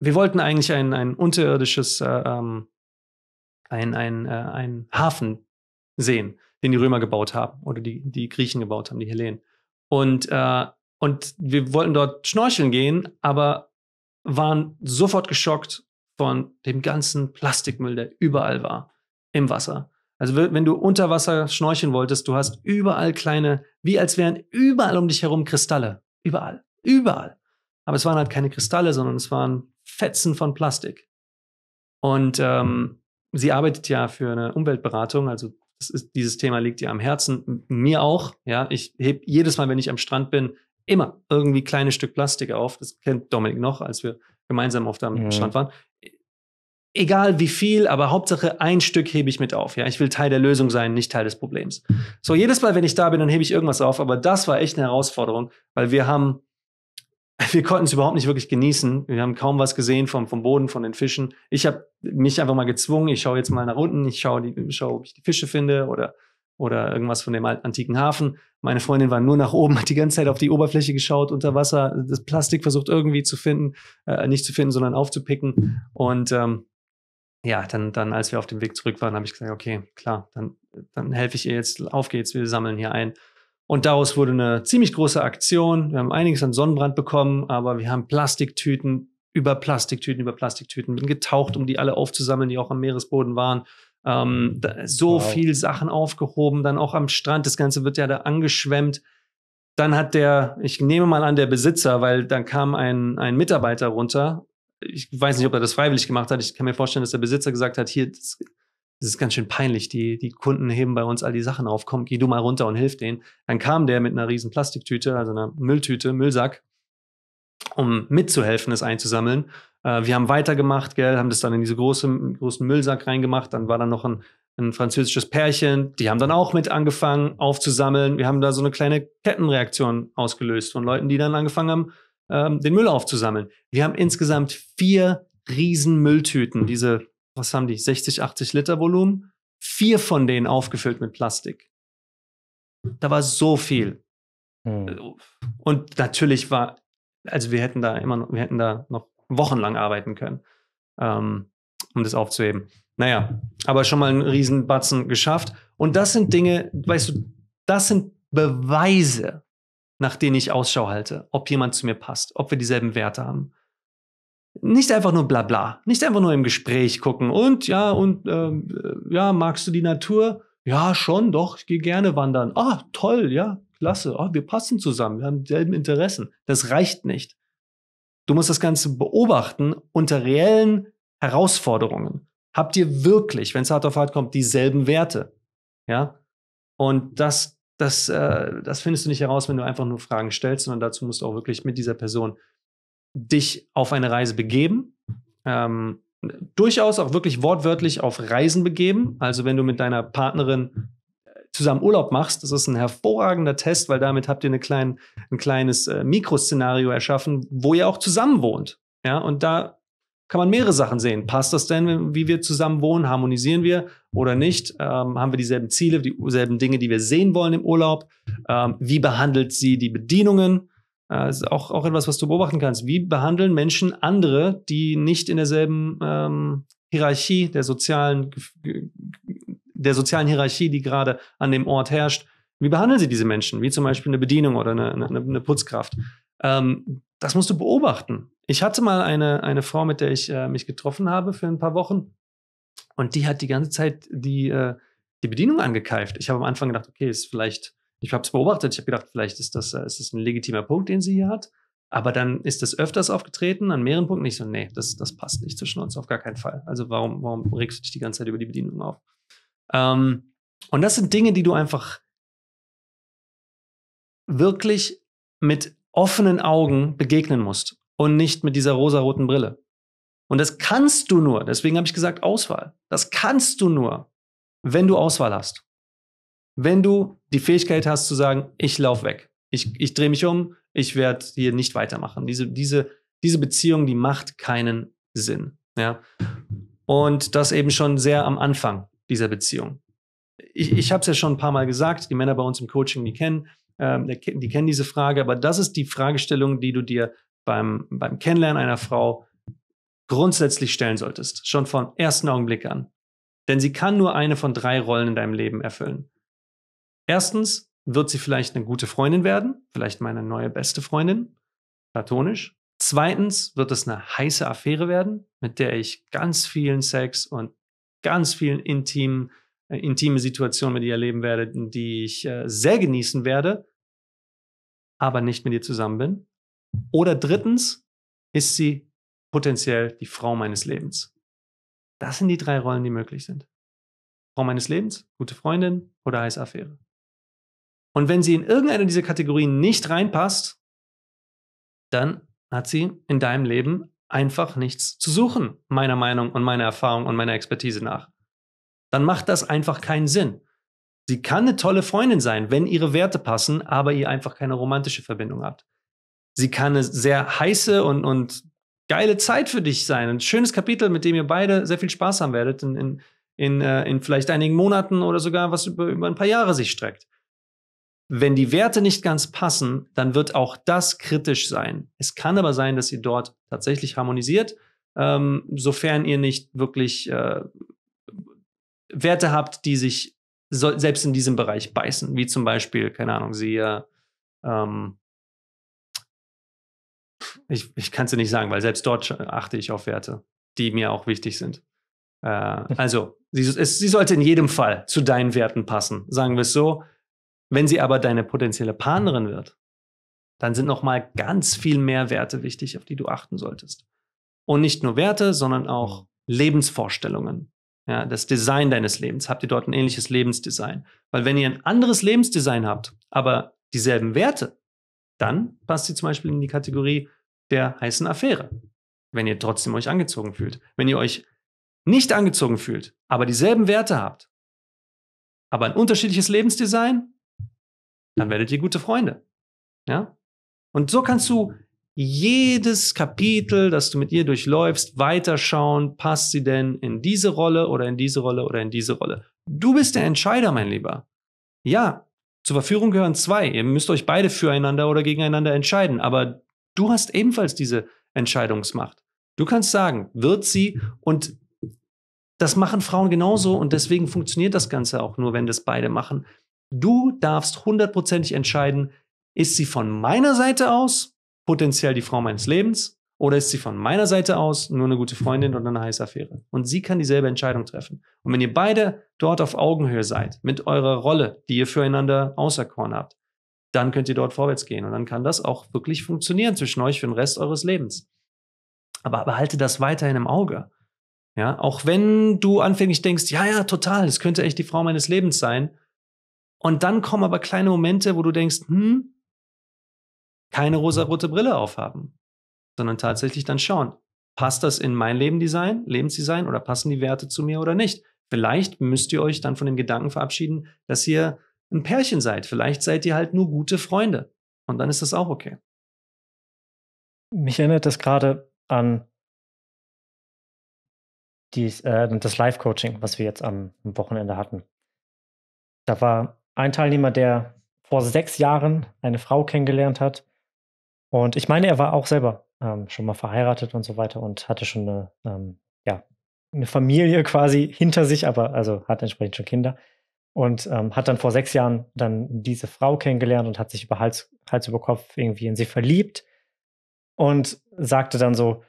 wir wollten eigentlich ein, ein unterirdisches, äh, ähm, ein, ein, äh, ein Hafen sehen, den die Römer gebaut haben oder die, die Griechen gebaut haben, die Hellenen. Und, äh, und wir wollten dort schnorcheln gehen, aber waren sofort geschockt von dem ganzen Plastikmüll, der überall war im Wasser. Also wenn du unter Wasser schnorcheln wolltest, du hast überall kleine, wie als wären überall um dich herum Kristalle. Überall. Überall. Aber es waren halt keine Kristalle, sondern es waren Fetzen von Plastik. Und ähm, mhm. sie arbeitet ja für eine Umweltberatung, also ist, dieses Thema liegt ihr am Herzen, mir auch. Ja, ich heb jedes Mal, wenn ich am Strand bin, immer irgendwie kleine Stück Plastik auf. Das kennt Dominik noch, als wir gemeinsam auf dem ja. Strand waren. Egal wie viel, aber Hauptsache ein Stück hebe ich mit auf. Ja, ich will Teil der Lösung sein, nicht Teil des Problems. So jedes Mal, wenn ich da bin, dann hebe ich irgendwas auf. Aber das war echt eine Herausforderung, weil wir haben *laughs* wir konnten es überhaupt nicht wirklich genießen. Wir haben kaum was gesehen vom, vom Boden, von den Fischen. Ich habe mich einfach mal gezwungen, ich schaue jetzt mal nach unten, ich schaue, die, schaue ob ich die Fische finde oder, oder irgendwas von dem antiken Hafen. Meine Freundin war nur nach oben, hat die ganze Zeit auf die Oberfläche geschaut, unter Wasser, das Plastik versucht irgendwie zu finden, äh, nicht zu finden, sondern aufzupicken. Und ähm, ja, dann, dann, als wir auf dem Weg zurück waren, habe ich gesagt, okay, klar, dann, dann helfe ich ihr jetzt, auf geht's, wir sammeln hier ein. Und daraus wurde eine ziemlich große Aktion. Wir haben einiges an Sonnenbrand bekommen, aber wir haben Plastiktüten über Plastiktüten über Plastiktüten bin getaucht, um die alle aufzusammeln, die auch am Meeresboden waren. Ähm, so wow. viel Sachen aufgehoben, dann auch am Strand. Das Ganze wird ja da angeschwemmt. Dann hat der, ich nehme mal an, der Besitzer, weil dann kam ein, ein Mitarbeiter runter. Ich weiß nicht, ob er das freiwillig gemacht hat. Ich kann mir vorstellen, dass der Besitzer gesagt hat, hier, das das ist ganz schön peinlich, die, die Kunden heben bei uns all die Sachen auf, komm, geh du mal runter und hilf denen. Dann kam der mit einer riesen Plastiktüte, also einer Mülltüte, Müllsack, um mitzuhelfen, es einzusammeln. Äh, wir haben weitergemacht, gell, haben das dann in diese große, großen Müllsack reingemacht, dann war da noch ein, ein französisches Pärchen, die haben dann auch mit angefangen aufzusammeln. Wir haben da so eine kleine Kettenreaktion ausgelöst von Leuten, die dann angefangen haben, ähm, den Müll aufzusammeln. Wir haben insgesamt vier riesen Mülltüten, diese was haben die, 60, 80 Liter Volumen, vier von denen aufgefüllt mit Plastik. Da war so viel. Hm. Äh, und natürlich war, also wir hätten da immer noch, wir hätten da noch wochenlang arbeiten können, ähm, um das aufzuheben. Naja, aber schon mal einen Riesenbatzen geschafft. Und das sind Dinge, weißt du, das sind Beweise, nach denen ich Ausschau halte, ob jemand zu mir passt, ob wir dieselben Werte haben nicht einfach nur Blabla, nicht einfach nur im Gespräch gucken und ja und ähm, ja magst du die Natur? Ja schon, doch, ich gehe gerne wandern. Ah toll, ja klasse. Ah, wir passen zusammen, wir haben dieselben Interessen. Das reicht nicht. Du musst das Ganze beobachten unter reellen Herausforderungen. Habt ihr wirklich, wenn es hart auf hart kommt, dieselben Werte? Ja. Und das, das, äh, das findest du nicht heraus, wenn du einfach nur Fragen stellst, sondern dazu musst du auch wirklich mit dieser Person dich auf eine Reise begeben. Ähm, durchaus auch wirklich wortwörtlich auf Reisen begeben. Also wenn du mit deiner Partnerin äh, zusammen Urlaub machst, das ist ein hervorragender Test, weil damit habt ihr eine klein, ein kleines äh, Mikroszenario erschaffen, wo ihr auch zusammen wohnt. Ja, und da kann man mehrere Sachen sehen. Passt das denn, wie wir zusammen wohnen? Harmonisieren wir oder nicht? Ähm, haben wir dieselben Ziele, dieselben Dinge, die wir sehen wollen im Urlaub? Ähm, wie behandelt sie die Bedienungen? Das äh, ist auch, auch etwas, was du beobachten kannst. Wie behandeln Menschen andere, die nicht in derselben ähm, Hierarchie der sozialen, der sozialen Hierarchie, die gerade an dem Ort herrscht, wie behandeln sie diese Menschen, wie zum Beispiel eine Bedienung oder eine, eine, eine Putzkraft? Ähm, das musst du beobachten. Ich hatte mal eine, eine Frau, mit der ich äh, mich getroffen habe für ein paar Wochen und die hat die ganze Zeit die, äh, die Bedienung angekeift. Ich habe am Anfang gedacht, okay, ist vielleicht ich habe es beobachtet, ich habe gedacht, vielleicht ist das, äh, ist das ein legitimer Punkt, den sie hier hat. Aber dann ist das öfters aufgetreten, an mehreren Punkten. Ich so, nee, das, das passt nicht zwischen uns, auf gar keinen Fall. Also warum, warum regst du dich die ganze Zeit über die Bedienung auf? Ähm, und das sind Dinge, die du einfach wirklich mit offenen Augen begegnen musst und nicht mit dieser rosaroten Brille. Und das kannst du nur, deswegen habe ich gesagt Auswahl. Das kannst du nur, wenn du Auswahl hast wenn du die Fähigkeit hast zu sagen, ich laufe weg, ich, ich drehe mich um, ich werde hier nicht weitermachen. Diese, diese, diese Beziehung, die macht keinen Sinn. Ja? Und das eben schon sehr am Anfang dieser Beziehung. Ich, ich habe es ja schon ein paar Mal gesagt, die Männer bei uns im Coaching, die kennen, ähm, die kennen diese Frage, aber das ist die Fragestellung, die du dir beim, beim Kennenlernen einer Frau grundsätzlich stellen solltest, schon vom ersten Augenblick an. Denn sie kann nur eine von drei Rollen in deinem Leben erfüllen. Erstens wird sie vielleicht eine gute Freundin werden, vielleicht meine neue beste Freundin, platonisch. Zweitens wird es eine heiße Affäre werden, mit der ich ganz vielen Sex und ganz vielen intimen, äh, intime Situationen mit ihr erleben werde, die ich äh, sehr genießen werde, aber nicht mit ihr zusammen bin. Oder drittens ist sie potenziell die Frau meines Lebens. Das sind die drei Rollen, die möglich sind. Frau meines Lebens, gute Freundin oder heiße Affäre. Und wenn sie in irgendeine dieser Kategorien nicht reinpasst, dann hat sie in deinem Leben einfach nichts zu suchen, meiner Meinung und meiner Erfahrung und meiner Expertise nach. Dann macht das einfach keinen Sinn. Sie kann eine tolle Freundin sein, wenn ihre Werte passen, aber ihr einfach keine romantische Verbindung habt. Sie kann eine sehr heiße und, und geile Zeit für dich sein. Ein schönes Kapitel, mit dem ihr beide sehr viel Spaß haben werdet in, in, in, äh, in vielleicht einigen Monaten oder sogar was über, über ein paar Jahre sich streckt. Wenn die Werte nicht ganz passen, dann wird auch das kritisch sein. Es kann aber sein, dass ihr dort tatsächlich harmonisiert, ähm, sofern ihr nicht wirklich äh, Werte habt, die sich so, selbst in diesem Bereich beißen, wie zum Beispiel, keine Ahnung, siehe, ähm, ich, ich kann es dir nicht sagen, weil selbst dort achte ich auf Werte, die mir auch wichtig sind. Äh, *laughs* also, sie, es, sie sollte in jedem Fall zu deinen Werten passen, sagen wir es so. Wenn sie aber deine potenzielle Partnerin wird, dann sind nochmal ganz viel mehr Werte wichtig, auf die du achten solltest. Und nicht nur Werte, sondern auch mhm. Lebensvorstellungen. Ja, das Design deines Lebens. Habt ihr dort ein ähnliches Lebensdesign? Weil wenn ihr ein anderes Lebensdesign habt, aber dieselben Werte, dann passt sie zum Beispiel in die Kategorie der heißen Affäre. Wenn ihr trotzdem euch angezogen fühlt. Wenn ihr euch nicht angezogen fühlt, aber dieselben Werte habt, aber ein unterschiedliches Lebensdesign, dann werdet ihr gute Freunde. Ja? Und so kannst du jedes Kapitel, das du mit ihr durchläufst, weiterschauen, passt sie denn in diese Rolle oder in diese Rolle oder in diese Rolle. Du bist der Entscheider, mein Lieber. Ja, zur Verführung gehören zwei. Ihr müsst euch beide füreinander oder gegeneinander entscheiden, aber du hast ebenfalls diese Entscheidungsmacht. Du kannst sagen, wird sie und das machen Frauen genauso und deswegen funktioniert das Ganze auch nur, wenn das beide machen. Du darfst hundertprozentig entscheiden, ist sie von meiner Seite aus potenziell die Frau meines Lebens oder ist sie von meiner Seite aus nur eine gute Freundin oder eine heiße Affäre? Und sie kann dieselbe Entscheidung treffen. Und wenn ihr beide dort auf Augenhöhe seid, mit eurer Rolle, die ihr füreinander auserkoren habt, dann könnt ihr dort vorwärts gehen. Und dann kann das auch wirklich funktionieren zwischen euch für den Rest eures Lebens. Aber behalte das weiterhin im Auge. Ja, auch wenn du anfänglich denkst, ja, ja, total, es könnte echt die Frau meines Lebens sein, und dann kommen aber kleine Momente, wo du denkst, hm, keine rosa-rote Brille aufhaben, sondern tatsächlich dann schauen, passt das in mein Lebendesign, Lebensdesign oder passen die Werte zu mir oder nicht? Vielleicht müsst ihr euch dann von dem Gedanken verabschieden, dass ihr ein Pärchen seid. Vielleicht seid ihr halt nur gute Freunde. Und dann ist das auch okay.
Mich erinnert das gerade an dies, äh, das Live-Coaching, was wir jetzt am Wochenende hatten. Da war ein Teilnehmer, der vor sechs Jahren eine Frau kennengelernt hat. Und ich meine, er war auch selber ähm, schon mal verheiratet und so weiter und hatte schon eine, ähm, ja, eine Familie quasi hinter sich, aber also hat entsprechend schon Kinder. Und ähm, hat dann vor sechs Jahren dann diese Frau kennengelernt und hat sich über Hals, Hals über Kopf irgendwie in sie verliebt und sagte dann so,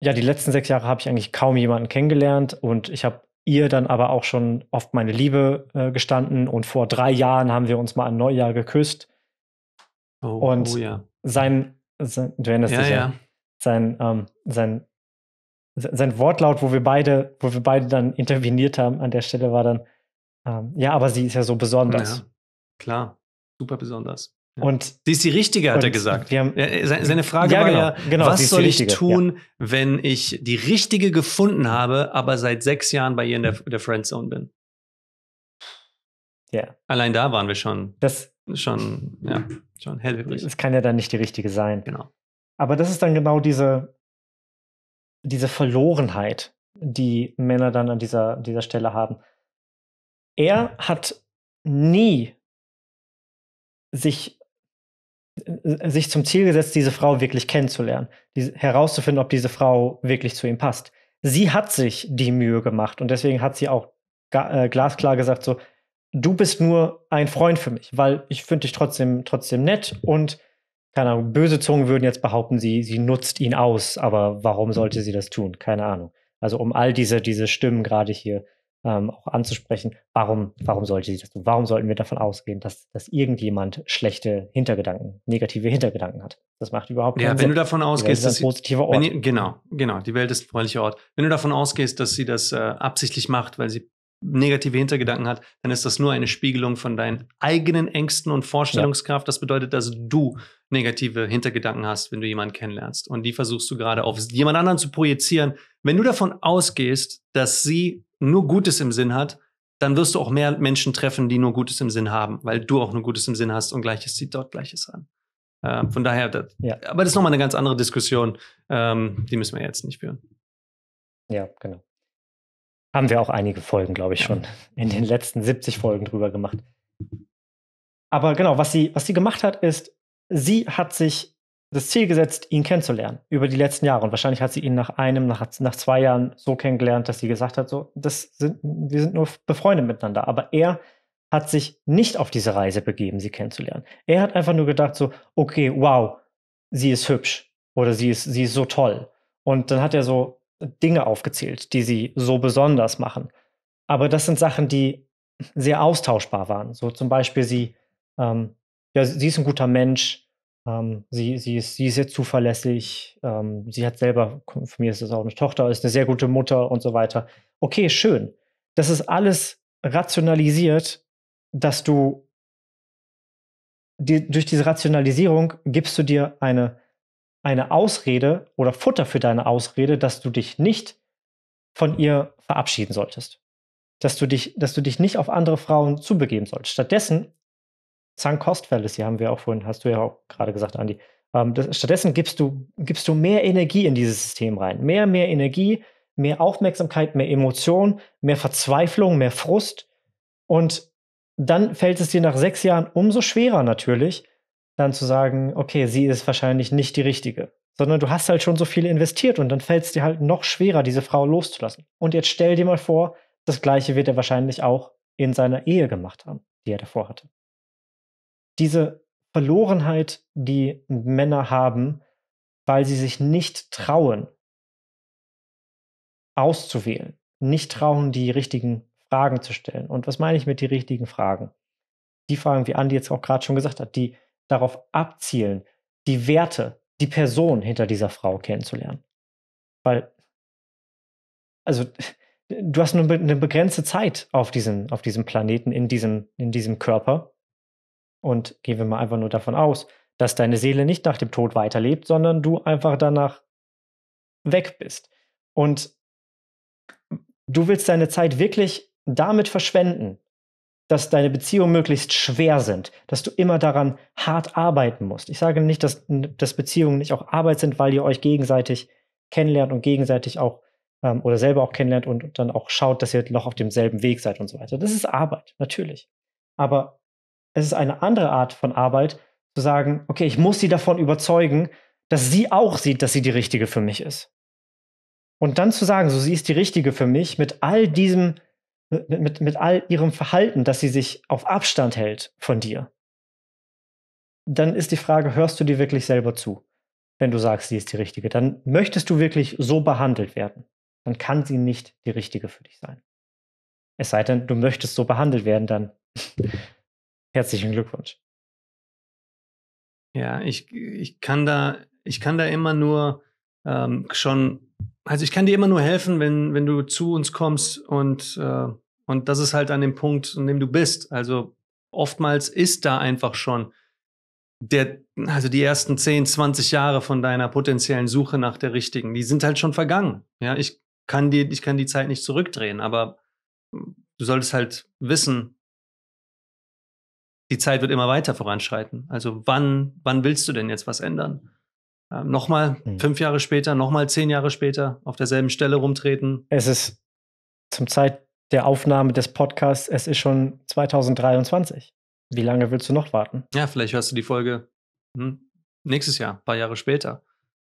ja, die letzten sechs Jahre habe ich eigentlich kaum jemanden kennengelernt und ich habe ihr dann aber auch schon oft meine Liebe äh, gestanden und vor drei Jahren haben wir uns mal an Neujahr geküsst.
Oh, und oh, ja.
sein, sein, du erinnerst ja, dich ja. sein, ähm, sein, sein Wortlaut, wo wir beide, wo wir beide dann interveniert haben an der Stelle war dann, ähm, ja, aber sie ist ja so besonders. Ja,
klar, super besonders. Und die ist die richtige, hat er gesagt. Haben, äh, Seine Frage ja, war genau, ja, genau, was soll ich tun, ja. wenn ich die richtige gefunden habe, aber seit sechs Jahren bei ihr in der, mhm. der Friendzone bin? Ja. Allein da waren wir schon.
Das schon, ja, schon hellhörig. Das kann ja dann nicht die richtige sein. Genau. Aber das ist dann genau diese, diese Verlorenheit, die Männer dann an dieser, dieser Stelle haben. Er hat nie sich äh, sich zum Ziel gesetzt, diese Frau wirklich kennenzulernen, die, herauszufinden, ob diese Frau wirklich zu ihm passt. Sie hat sich die Mühe gemacht und deswegen hat sie auch äh, glasklar gesagt, so, du bist nur ein Freund für mich, weil ich finde dich trotzdem, trotzdem nett und keine Ahnung, böse Zungen würden jetzt behaupten, sie, sie nutzt ihn aus, aber warum sollte mhm. sie das tun? Keine Ahnung. Also um all diese, diese Stimmen gerade hier ähm, auch anzusprechen, warum, warum sollte sie das tun? Warum sollten wir davon ausgehen, dass, dass irgendjemand schlechte Hintergedanken, negative Hintergedanken hat? Das macht überhaupt keinen ja, Sinn. wenn du davon ausgehst, dass ein positiver Ort. Ihr,
genau, genau, die Welt ist ein freundlicher Ort. Wenn du davon ausgehst, dass sie das äh, absichtlich macht, weil sie negative Hintergedanken hat, dann ist das nur eine Spiegelung von deinen eigenen Ängsten und Vorstellungskraft. Ja. Das bedeutet, dass du negative Hintergedanken hast, wenn du jemanden kennenlernst. Und die versuchst du gerade auf jemand anderen zu projizieren. Wenn du davon ausgehst, dass sie nur Gutes im Sinn hat, dann wirst du auch mehr Menschen treffen, die nur Gutes im Sinn haben, weil du auch nur Gutes im Sinn hast und Gleiches zieht dort Gleiches an. Äh, von daher, das, ja. aber das ist nochmal eine ganz andere Diskussion, ähm, die müssen wir jetzt nicht führen.
Ja, genau. Haben wir auch einige Folgen, glaube ich, schon in den letzten 70 Folgen drüber gemacht. Aber genau, was sie, was sie gemacht hat, ist, sie hat sich das Ziel gesetzt, ihn kennenzulernen über die letzten Jahre. Und wahrscheinlich hat sie ihn nach einem, nach, nach zwei Jahren so kennengelernt, dass sie gesagt hat, so, das sind, wir sind nur befreundet miteinander. Aber er hat sich nicht auf diese Reise begeben, sie kennenzulernen. Er hat einfach nur gedacht, so, okay, wow, sie ist hübsch oder sie ist, sie ist so toll. Und dann hat er so Dinge aufgezählt, die sie so besonders machen. Aber das sind Sachen, die sehr austauschbar waren. So zum Beispiel sie, ähm, ja, sie ist ein guter Mensch, ähm, sie, sie, ist, sie ist sehr zuverlässig. Ähm, sie hat selber, von mir ist es auch eine Tochter, ist eine sehr gute Mutter und so weiter. Okay, schön. Das ist alles rationalisiert, dass du die, durch diese Rationalisierung gibst du dir eine, eine Ausrede oder Futter für deine Ausrede, dass du dich nicht von ihr verabschieden solltest. Dass du dich, dass du dich nicht auf andere Frauen zubegeben solltest. Stattdessen Sunk Cost Fallacy haben wir auch vorhin, hast du ja auch gerade gesagt, Andi. Ähm, das, stattdessen gibst du, gibst du mehr Energie in dieses System rein. Mehr, mehr Energie, mehr Aufmerksamkeit, mehr Emotion, mehr Verzweiflung, mehr Frust. Und dann fällt es dir nach sechs Jahren umso schwerer natürlich, dann zu sagen, okay, sie ist wahrscheinlich nicht die richtige. Sondern du hast halt schon so viel investiert und dann fällt es dir halt noch schwerer, diese Frau loszulassen. Und jetzt stell dir mal vor, das gleiche wird er wahrscheinlich auch in seiner Ehe gemacht haben, die er davor hatte diese Verlorenheit, die Männer haben, weil sie sich nicht trauen, auszuwählen, nicht trauen, die richtigen Fragen zu stellen. Und was meine ich mit den richtigen Fragen? Die Fragen, wie Andi jetzt auch gerade schon gesagt hat, die darauf abzielen, die Werte, die Person hinter dieser Frau kennenzulernen. Weil, also, du hast nur eine begrenzte Zeit auf diesem, auf diesem Planeten, in diesem, in diesem Körper. Und gehen wir mal einfach nur davon aus, dass deine Seele nicht nach dem Tod weiterlebt, sondern du einfach danach weg bist. Und du willst deine Zeit wirklich damit verschwenden, dass deine Beziehungen möglichst schwer sind, dass du immer daran hart arbeiten musst. Ich sage nicht, dass, dass Beziehungen nicht auch Arbeit sind, weil ihr euch gegenseitig kennenlernt und gegenseitig auch ähm, oder selber auch kennenlernt und dann auch schaut, dass ihr noch auf demselben Weg seid und so weiter. Das ist Arbeit, natürlich. Aber es ist eine andere Art von Arbeit, zu sagen, okay, ich muss sie davon überzeugen, dass sie auch sieht, dass sie die richtige für mich ist. Und dann zu sagen, so sie ist die richtige für mich, mit all diesem, mit, mit, mit all ihrem Verhalten, dass sie sich auf Abstand hält von dir. Dann ist die Frage, hörst du dir wirklich selber zu, wenn du sagst, sie ist die richtige? Dann möchtest du wirklich so behandelt werden. Dann kann sie nicht die richtige für dich sein. Es sei denn, du möchtest so behandelt werden, dann Herzlichen Glückwunsch. Ja, ich,
ich kann da, ich kann da immer nur ähm, schon, also ich kann dir immer nur helfen, wenn, wenn du zu uns kommst und, äh, und das ist halt an dem Punkt, an dem du bist. Also oftmals ist da einfach schon der, also die ersten 10, 20 Jahre von deiner potenziellen Suche nach der richtigen, die sind halt schon vergangen. Ja, ich kann dir, ich kann die Zeit nicht zurückdrehen, aber du solltest halt wissen, die Zeit wird immer weiter voranschreiten. Also wann, wann willst du denn jetzt was ändern? Ähm, nochmal mhm. fünf Jahre später, nochmal zehn Jahre später auf derselben Stelle rumtreten.
Es ist zum Zeit der Aufnahme des Podcasts, es ist schon 2023. Wie lange willst du noch warten?
Ja, vielleicht hörst du die Folge hm, nächstes Jahr, ein paar Jahre später.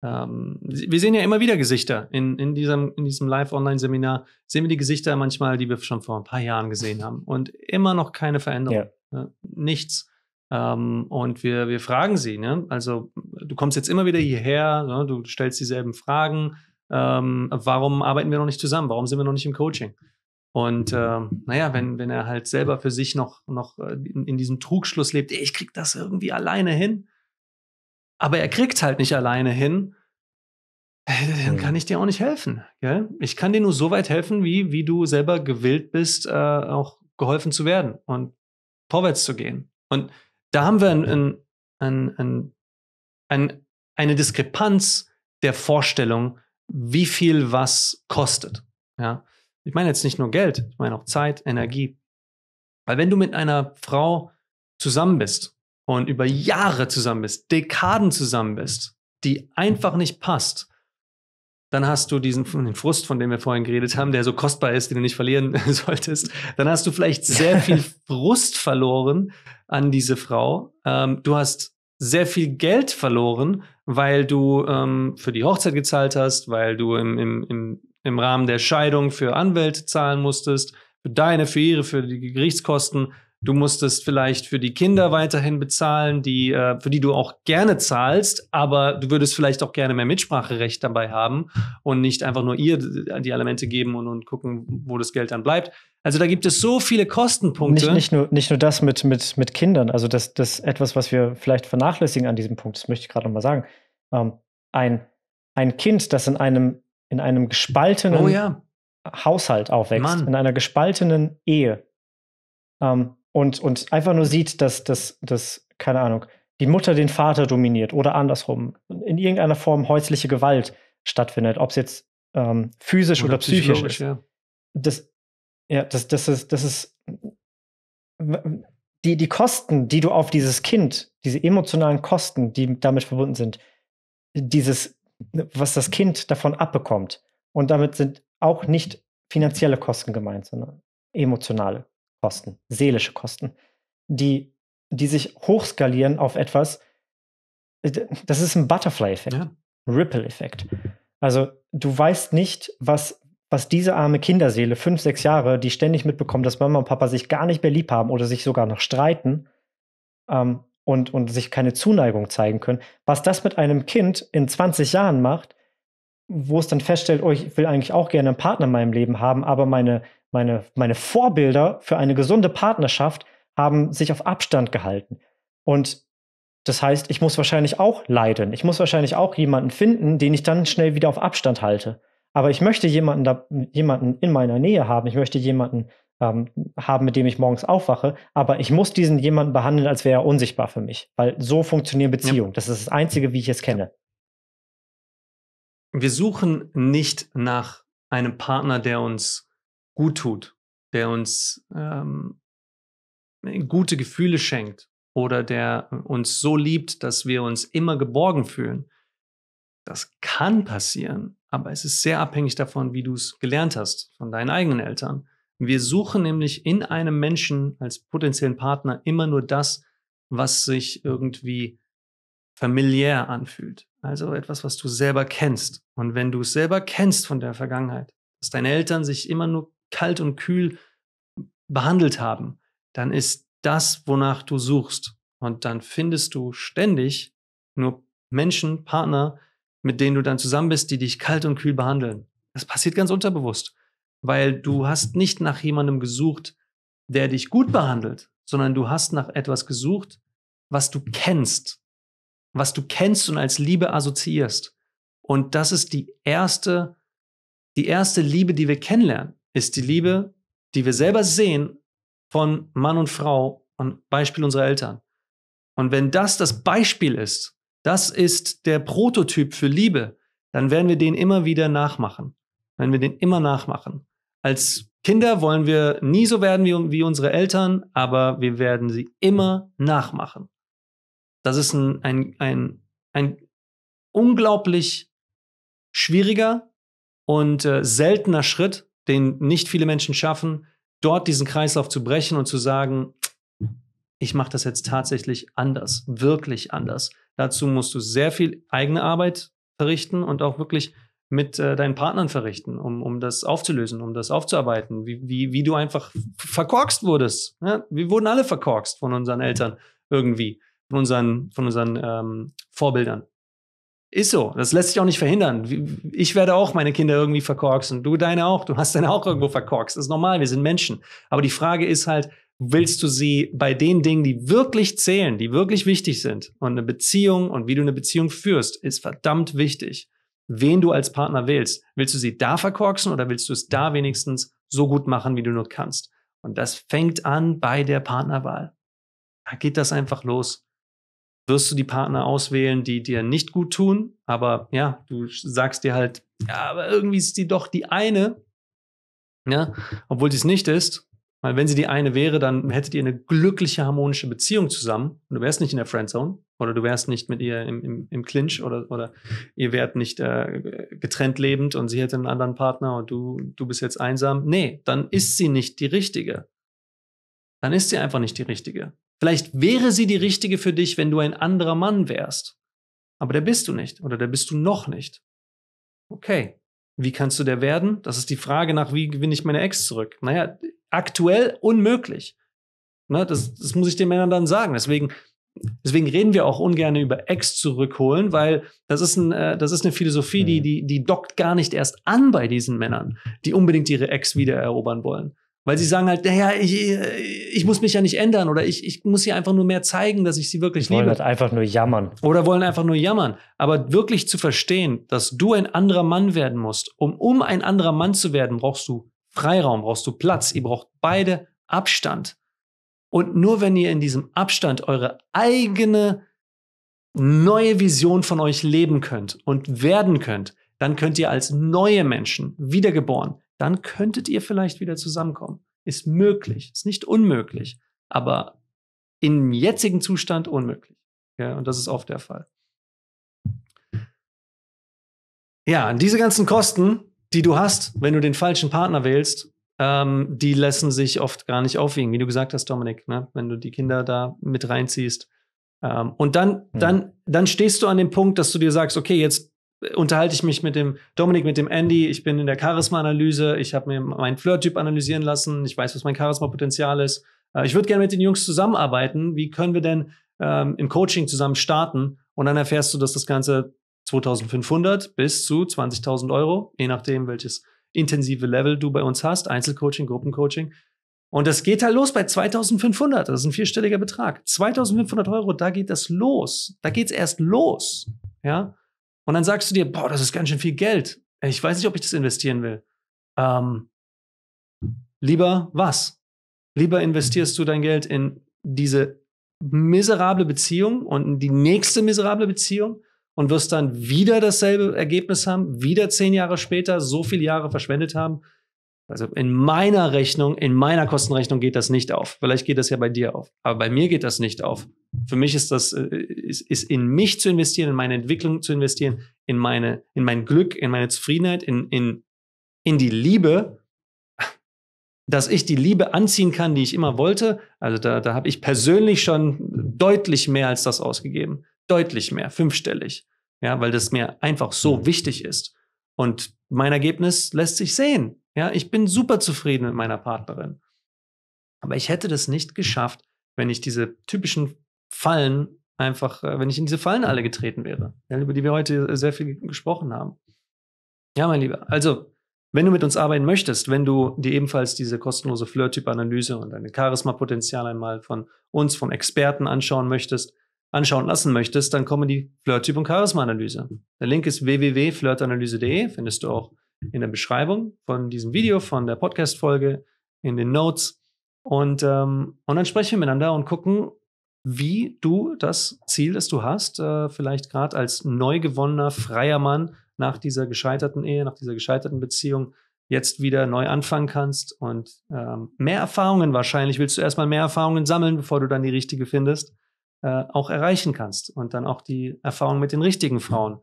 Ähm, wir sehen ja immer wieder Gesichter. In, in diesem, in diesem Live-Online-Seminar sehen wir die Gesichter manchmal, die wir schon vor ein paar Jahren gesehen haben. Und immer noch keine Veränderung. Ja. Ne? Nichts. Ähm, und wir, wir fragen sie, ne? also du kommst jetzt immer wieder hierher, ne? du stellst dieselben Fragen, ähm, warum arbeiten wir noch nicht zusammen, warum sind wir noch nicht im Coaching? Und mhm. ähm, naja, wenn, wenn er halt selber für sich noch, noch äh, in, in diesem Trugschluss lebt, ich krieg das irgendwie alleine hin, aber er kriegt halt nicht alleine hin, äh, dann mhm. kann ich dir auch nicht helfen. Gell? Ich kann dir nur so weit helfen, wie, wie du selber gewillt bist, äh, auch geholfen zu werden. Und vorwärts zu gehen. Und da haben wir ein, ein, ein, eine Diskrepanz der Vorstellung, wie viel was kostet. Ja? Ich meine jetzt nicht nur Geld, ich meine auch Zeit, Energie. Weil wenn du mit einer Frau zusammen bist und über Jahre zusammen bist, Dekaden zusammen bist, die einfach nicht passt, dann hast du diesen den Frust, von dem wir vorhin geredet haben, der so kostbar ist, den du nicht verlieren *laughs* solltest. Dann hast du vielleicht sehr *laughs* viel Frust verloren an diese Frau. Ähm, du hast sehr viel Geld verloren, weil du ähm, für die Hochzeit gezahlt hast, weil du im, im, im, im Rahmen der Scheidung für Anwälte zahlen musstest, für deine, für ihre, für die Gerichtskosten. Du musstest vielleicht für die Kinder weiterhin bezahlen, die, äh, für die du auch gerne zahlst, aber du würdest vielleicht auch gerne mehr Mitspracherecht dabei haben und nicht einfach nur ihr die Elemente geben und, und gucken, wo das Geld dann bleibt. Also da gibt es so viele Kostenpunkte. Nicht, nicht, nur,
nicht nur das mit, mit, mit Kindern, also das, ist etwas, was wir vielleicht vernachlässigen an diesem Punkt, das möchte ich gerade nochmal sagen. Ähm, ein, ein Kind, das in einem, in einem gespaltenen oh ja. Haushalt aufwächst, Mann. in einer gespaltenen Ehe, ähm, und, und einfach nur sieht, dass, dass, dass, keine Ahnung, die Mutter den Vater dominiert oder andersrum, in irgendeiner Form häusliche Gewalt stattfindet, ob es jetzt ähm, physisch oder, oder psychisch ist. Ja. Das, ja, das, das ist, das ist die, die Kosten, die du auf dieses Kind, diese emotionalen Kosten, die damit verbunden sind, dieses, was das Kind davon abbekommt. Und damit sind auch nicht finanzielle Kosten gemeint, sondern emotionale Kosten, seelische Kosten, die, die sich hochskalieren auf etwas. Äh, das ist ein Butterfly-Effekt, ja. Ripple-Effekt. Also du weißt nicht, was, was diese arme Kinderseele, fünf, sechs Jahre, die ständig mitbekommt, dass Mama und Papa sich gar nicht mehr lieb haben oder sich sogar noch streiten ähm, und, und sich keine Zuneigung zeigen können, was das mit einem Kind in 20 Jahren macht, wo es dann feststellt, oh, ich will eigentlich auch gerne einen Partner in meinem Leben haben, aber meine, meine, meine Vorbilder für eine gesunde Partnerschaft haben sich auf Abstand gehalten. Und das heißt, ich muss wahrscheinlich auch leiden. Ich muss wahrscheinlich auch jemanden finden, den ich dann schnell wieder auf Abstand halte. Aber ich möchte jemanden, da, jemanden in meiner Nähe haben. Ich möchte jemanden ähm, haben, mit dem ich morgens aufwache. Aber ich muss diesen jemanden behandeln, als wäre er unsichtbar für mich. Weil so funktionieren Beziehungen. Ja. Das ist das Einzige, wie ich es kenne
wir suchen nicht nach einem Partner, der uns gut tut, der uns ähm, gute Gefühle schenkt oder der uns so liebt, dass wir uns immer geborgen fühlen. Das kann passieren, aber es ist sehr abhängig davon, wie du es gelernt hast, von deinen eigenen Eltern. Wir suchen nämlich in einem Menschen als potenziellen Partner immer nur das, was sich irgendwie familiär anfühlt. Also etwas, was du selber kennst. Und wenn du es selber kennst von der Vergangenheit, dass deine Eltern sich immer nur kalt und kühl behandelt haben, dann ist das, wonach du suchst. Und dann findest du ständig nur Menschen, Partner, mit denen du dann zusammen bist, die dich kalt und kühl behandeln. Das passiert ganz unterbewusst, weil du hast nicht nach jemandem gesucht, der dich gut behandelt, sondern du hast nach etwas gesucht, was du kennst was du kennst und als Liebe assoziierst. Und das ist die erste, die erste Liebe, die wir kennenlernen, ist die Liebe, die wir selber sehen von Mann und Frau und Beispiel unserer Eltern. Und wenn das das Beispiel ist, das ist der Prototyp für Liebe, dann werden wir den immer wieder nachmachen. Wenn wir den immer nachmachen. Als Kinder wollen wir nie so werden wie, wie unsere Eltern, aber wir werden sie immer nachmachen. Das ist ein, ein, ein, ein unglaublich schwieriger und äh, seltener Schritt, den nicht viele Menschen schaffen, dort diesen Kreislauf zu brechen und zu sagen, ich mache das jetzt tatsächlich anders, wirklich anders. Dazu musst du sehr viel eigene Arbeit verrichten und auch wirklich mit äh, deinen Partnern verrichten, um, um das aufzulösen, um das aufzuarbeiten, wie, wie, wie du einfach verkorkst wurdest. Ja? Ne? Wir wurden alle verkorkst von unseren Eltern irgendwie von unseren, von unseren ähm, Vorbildern. Ist so, das lässt sich auch nicht verhindern. Ich werde auch meine Kinder irgendwie verkorksen, du deine auch, du hast deine auch irgendwo verkorkst. Das ist normal, wir sind Menschen. Aber die Frage ist halt, willst du sie bei den Dingen, die wirklich zählen, die wirklich wichtig sind. Und eine Beziehung und wie du eine Beziehung führst, ist verdammt wichtig. Wen du als Partner wählst, willst du sie da verkorksen oder willst du es da wenigstens so gut machen, wie du nur kannst? Und das fängt an bei der Partnerwahl. Da geht das einfach los wirst du die Partner auswählen, die dir nicht gut tun. Aber ja, du sagst dir halt, ja, aber irgendwie ist die doch die eine. Ja, obwohl die es nicht ist. Weil wenn sie die eine wäre, dann hättet ihr eine glückliche, harmonische Beziehung zusammen. Und du wärst nicht in der Friendzone oder du wärst nicht mit ihr im, im, im Clinch oder, oder ihr wärt nicht äh, getrennt lebend und sie hätte einen anderen Partner und du, du bist jetzt einsam. Nee, dann ist sie nicht die Richtige. Dann ist sie einfach nicht die Richtige. Vielleicht wäre sie die richtige für dich, wenn du ein anderer Mann wärst. Aber der bist du nicht oder der bist du noch nicht. Okay, wie kannst du der werden? Das ist die Frage nach, wie gewinne ich meine Ex zurück? Naja, aktuell unmöglich. Ne, das, das muss ich den Männern dann sagen. Deswegen, deswegen reden wir auch ungern über Ex zurückholen, weil das ist, ein, äh, das ist eine Philosophie, die, mhm. die, die dockt gar nicht erst an bei diesen Männern, die unbedingt ihre Ex wiedererobern wollen. Weil sie sagen halt, naja, ich, ich muss mich ja nicht ändern oder ich, ich muss sie einfach nur mehr zeigen, dass ich sie wirklich wollen liebe. Wollen halt
einfach nur jammern.
Oder wollen einfach nur jammern. Aber wirklich zu verstehen, dass du ein anderer Mann werden musst. Um, um ein anderer Mann zu werden, brauchst du Freiraum, brauchst du Platz. Ihr braucht beide Abstand. Und nur wenn ihr in diesem Abstand eure eigene neue Vision von euch leben könnt und werden könnt, dann könnt ihr als neue Menschen wiedergeboren dann könntet ihr vielleicht wieder zusammenkommen. Ist möglich, ist nicht unmöglich, aber im jetzigen Zustand unmöglich. Ja, und das ist oft der Fall. Ja, und diese ganzen Kosten, die du hast, wenn du den falschen Partner wählst, ähm, die lassen sich oft gar nicht aufwiegen, wie du gesagt hast, Dominik, ne? wenn du die Kinder da mit reinziehst. Ähm, und dann, hm. dann, dann stehst du an dem Punkt, dass du dir sagst, okay, jetzt unterhalte ich mich mit dem Dominik, mit dem Andy. Ich bin in der Charisma-Analyse. Ich habe mir meinen Flirt-Typ analysieren lassen. Ich weiß, was mein Charisma-Potenzial ist. Äh, ich würde gerne mit den Jungs zusammenarbeiten. Wie können wir denn ähm, im Coaching zusammen starten? Und dann erfährst du, dass das Ganze 2500 bis zu 20.000 Euro, je nachdem, welches intensive Level du bei uns hast, Einzelcoaching, Gruppencoaching. Und das geht halt los bei 2500. Das ist ein vierstelliger Betrag. 2500 Euro, da geht das los. Da geht's erst los. Ja. Und dann sagst du dir, boah, das ist ganz schön viel Geld. Ich weiß nicht, ob ich das investieren will. Ähm, lieber was? Lieber investierst du dein Geld in diese miserable Beziehung und in die nächste miserable Beziehung und wirst dann wieder dasselbe Ergebnis haben, wieder zehn Jahre später so viele Jahre verschwendet haben also in meiner Rechnung, in meiner Kostenrechnung geht das nicht auf. Vielleicht geht das ja bei dir auf, aber bei mir geht das nicht auf. Für mich ist das, äh, ist, ist in mich zu investieren, in meine Entwicklung zu investieren, in meine, in mein Glück, in meine Zufriedenheit, in, in, in die Liebe, dass ich die Liebe anziehen kann, die ich immer wollte. Also da, da habe ich persönlich schon deutlich mehr als das ausgegeben. Deutlich mehr, fünfstellig. Ja, weil das mir einfach so mhm. wichtig ist. Und mein Ergebnis lässt sich sehen. Ja, ich bin super zufrieden mit meiner Partnerin. Aber ich hätte das nicht geschafft, wenn ich diese typischen Fallen einfach, äh, wenn ich in diese Fallen alle getreten wäre, über die wir heute sehr viel gesprochen haben. Ja, mein Lieber, also wenn du mit uns arbeiten möchtest, wenn du dir ebenfalls diese kostenlose Flirt-Typ-Analyse und deine Charisma-Potenzial einmal von uns, vom Experten anschauen möchtest, anschauen lassen möchtest, dann komme die Flirt-Typ- und Charisma-Analyse. Der Link ist www.flirtanalyse.de, findest du auch in der Beschreibung von diesem Video, von der Podcast-Folge, in den Notes. Und, ähm, und dann sprechen wir miteinander und gucken, wie du das Ziel, das du hast, äh, vielleicht gerade als neu gewonnener, freier Mann nach dieser gescheiterten Ehe, nach dieser gescheiterten Beziehung jetzt wieder neu anfangen kannst. Und ähm, mehr Erfahrungen wahrscheinlich, willst du erstmal mehr Erfahrungen sammeln, bevor du dann die richtige findest, äh, auch erreichen kannst und dann auch die Erfahrung mit den richtigen Frauen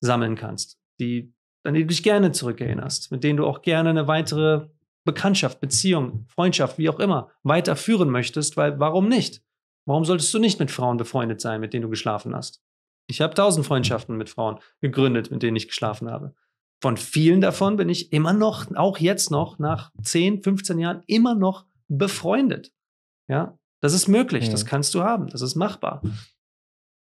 sammeln kannst, die an die du dich gerne zurückerinnerst, mit denen du auch gerne eine weitere Bekanntschaft, Beziehung, Freundschaft, wie auch immer, weiterführen möchtest, weil warum nicht? Warum solltest du nicht mit Frauen befreundet sein, mit denen du geschlafen hast? Ich habe tausend Freundschaften mit Frauen gegründet, mit denen ich geschlafen habe. Von vielen davon bin ich immer noch, auch jetzt noch, nach 10, 15 Jahren, immer noch befreundet. Ja, das ist möglich, ja. das mhm. kannst du haben, das ist machbar.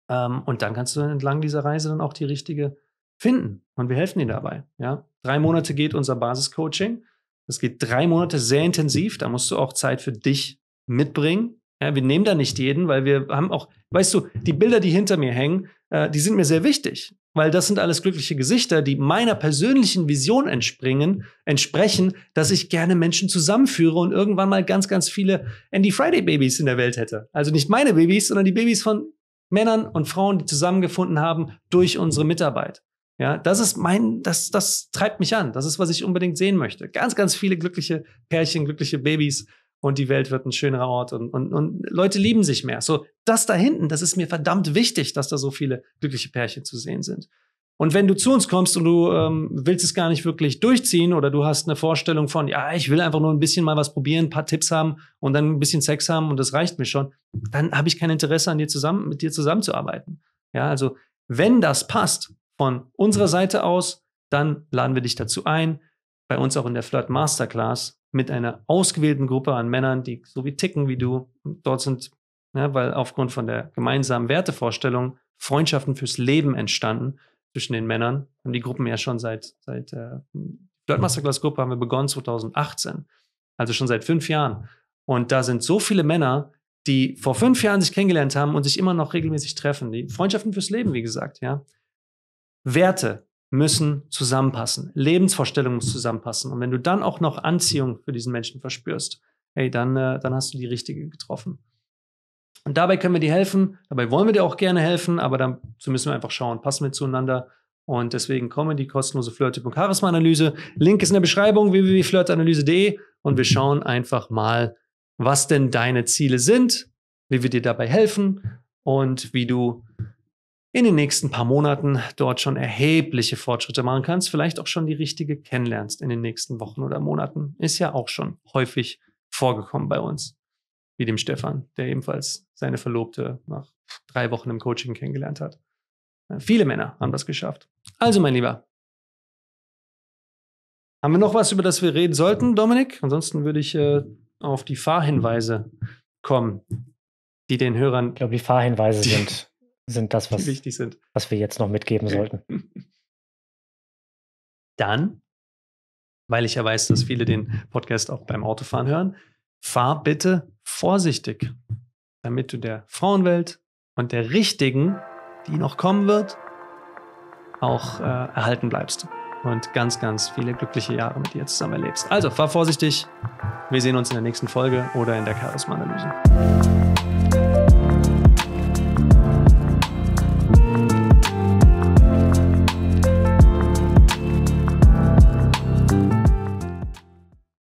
Ähm, und dann kannst du entlang dieser Reise dann auch die richtige finden und wir helfen ihnen dabei. Ja? Drei Monate geht unser Basiscoaching. Das geht drei Monate sehr intensiv. Da musst du auch Zeit für dich mitbringen. Ja, wir nehmen da nicht jeden, weil wir haben auch, weißt du, die Bilder, die hinter mir hängen, äh, die sind mir sehr wichtig, weil das sind alles glückliche Gesichter, die meiner persönlichen Vision entspringen, entsprechen, dass ich gerne Menschen zusammenführe und irgendwann mal ganz, ganz viele Andy Friday Babys in der Welt hätte. Also nicht meine Babys, sondern die Babys von Männern und Frauen, die zusammengefunden haben durch unsere Mitarbeit. Ja, das ist mein, das, das treibt mich an. Das ist, was ich unbedingt sehen möchte. Ganz, ganz viele glückliche Pärchen, glückliche Babys und die Welt wird ein schönerer Ort und, und, und Leute lieben sich mehr. So, das da hinten, das ist mir verdammt wichtig, dass da so viele glückliche Pärchen zu sehen sind. Und wenn du zu uns kommst und du ähm, willst es gar nicht wirklich durchziehen oder du hast eine Vorstellung von, ja, ich will einfach nur ein bisschen mal was probieren, ein paar Tipps haben und dann ein bisschen Sex haben und das reicht mir schon, dann habe ich kein Interesse an dir zusammen, mit dir zusammenzuarbeiten. Ja, also wenn das passt, von unserer Seite aus, dann laden wir dich dazu ein, bei uns auch in der Flirt Masterclass mit einer ausgewählten Gruppe an Männern, die so wie ticken wie du. Dort sind, ja, ne, weil aufgrund von der gemeinsamen Wertevorstellung Freundschaften fürs Leben entstanden zwischen den Männern. Und die Gruppen ja schon seit, seit äh, Flirt Masterclass Gruppe haben wir begonnen 2018, also schon seit fünf Jahren. Und da sind so viele Männer, die vor fünf Jahren sich kennengelernt haben und sich immer noch regelmäßig treffen. Die Freundschaften fürs Leben, wie gesagt, ja. Werte müssen zusammenpassen, Lebensvorstellungen müssen zusammenpassen. Und wenn du dann auch noch Anziehung für diesen Menschen verspürst, hey, dann, äh, dann hast du die richtige getroffen. Und dabei können wir dir helfen, dabei wollen wir dir auch gerne helfen, aber dazu müssen wir einfach schauen, passen wir zueinander. Und deswegen kommen die kostenlose Flirttyp und Charisma-Analyse. Link ist in der Beschreibung www.flirtanalyse.de und wir schauen einfach mal, was denn deine Ziele sind, wie wir dir dabei helfen und wie du in den nächsten paar Monaten dort schon erhebliche Fortschritte machen kannst, vielleicht auch schon die richtige kennenlernst in den nächsten Wochen oder Monaten. Ist ja auch schon häufig vorgekommen bei uns, wie dem Stefan, der ebenfalls seine Verlobte nach drei Wochen im Coaching kennengelernt hat. Äh, viele Männer haben das geschafft. Also, mein Lieber, haben wir noch was, über das wir reden sollten, Dominik? Ansonsten würde ich äh, auf die Fahrhinweise kommen, die den Hörern. Ich glaube, die Fahrhinweise die, sind sind das, was, sind.
was wir jetzt noch mitgeben sollten.
*laughs* Dann, weil ich ja weiß, dass viele den Podcast auch beim Autofahren hören, fahr bitte vorsichtig, damit du der Frauenwelt und der richtigen, die noch kommen wird, auch äh, erhalten bleibst und ganz, ganz viele glückliche Jahre mit dir zusammen erlebst. Also fahr vorsichtig. Wir sehen uns in der nächsten Folge oder in der Charisma-Analyse.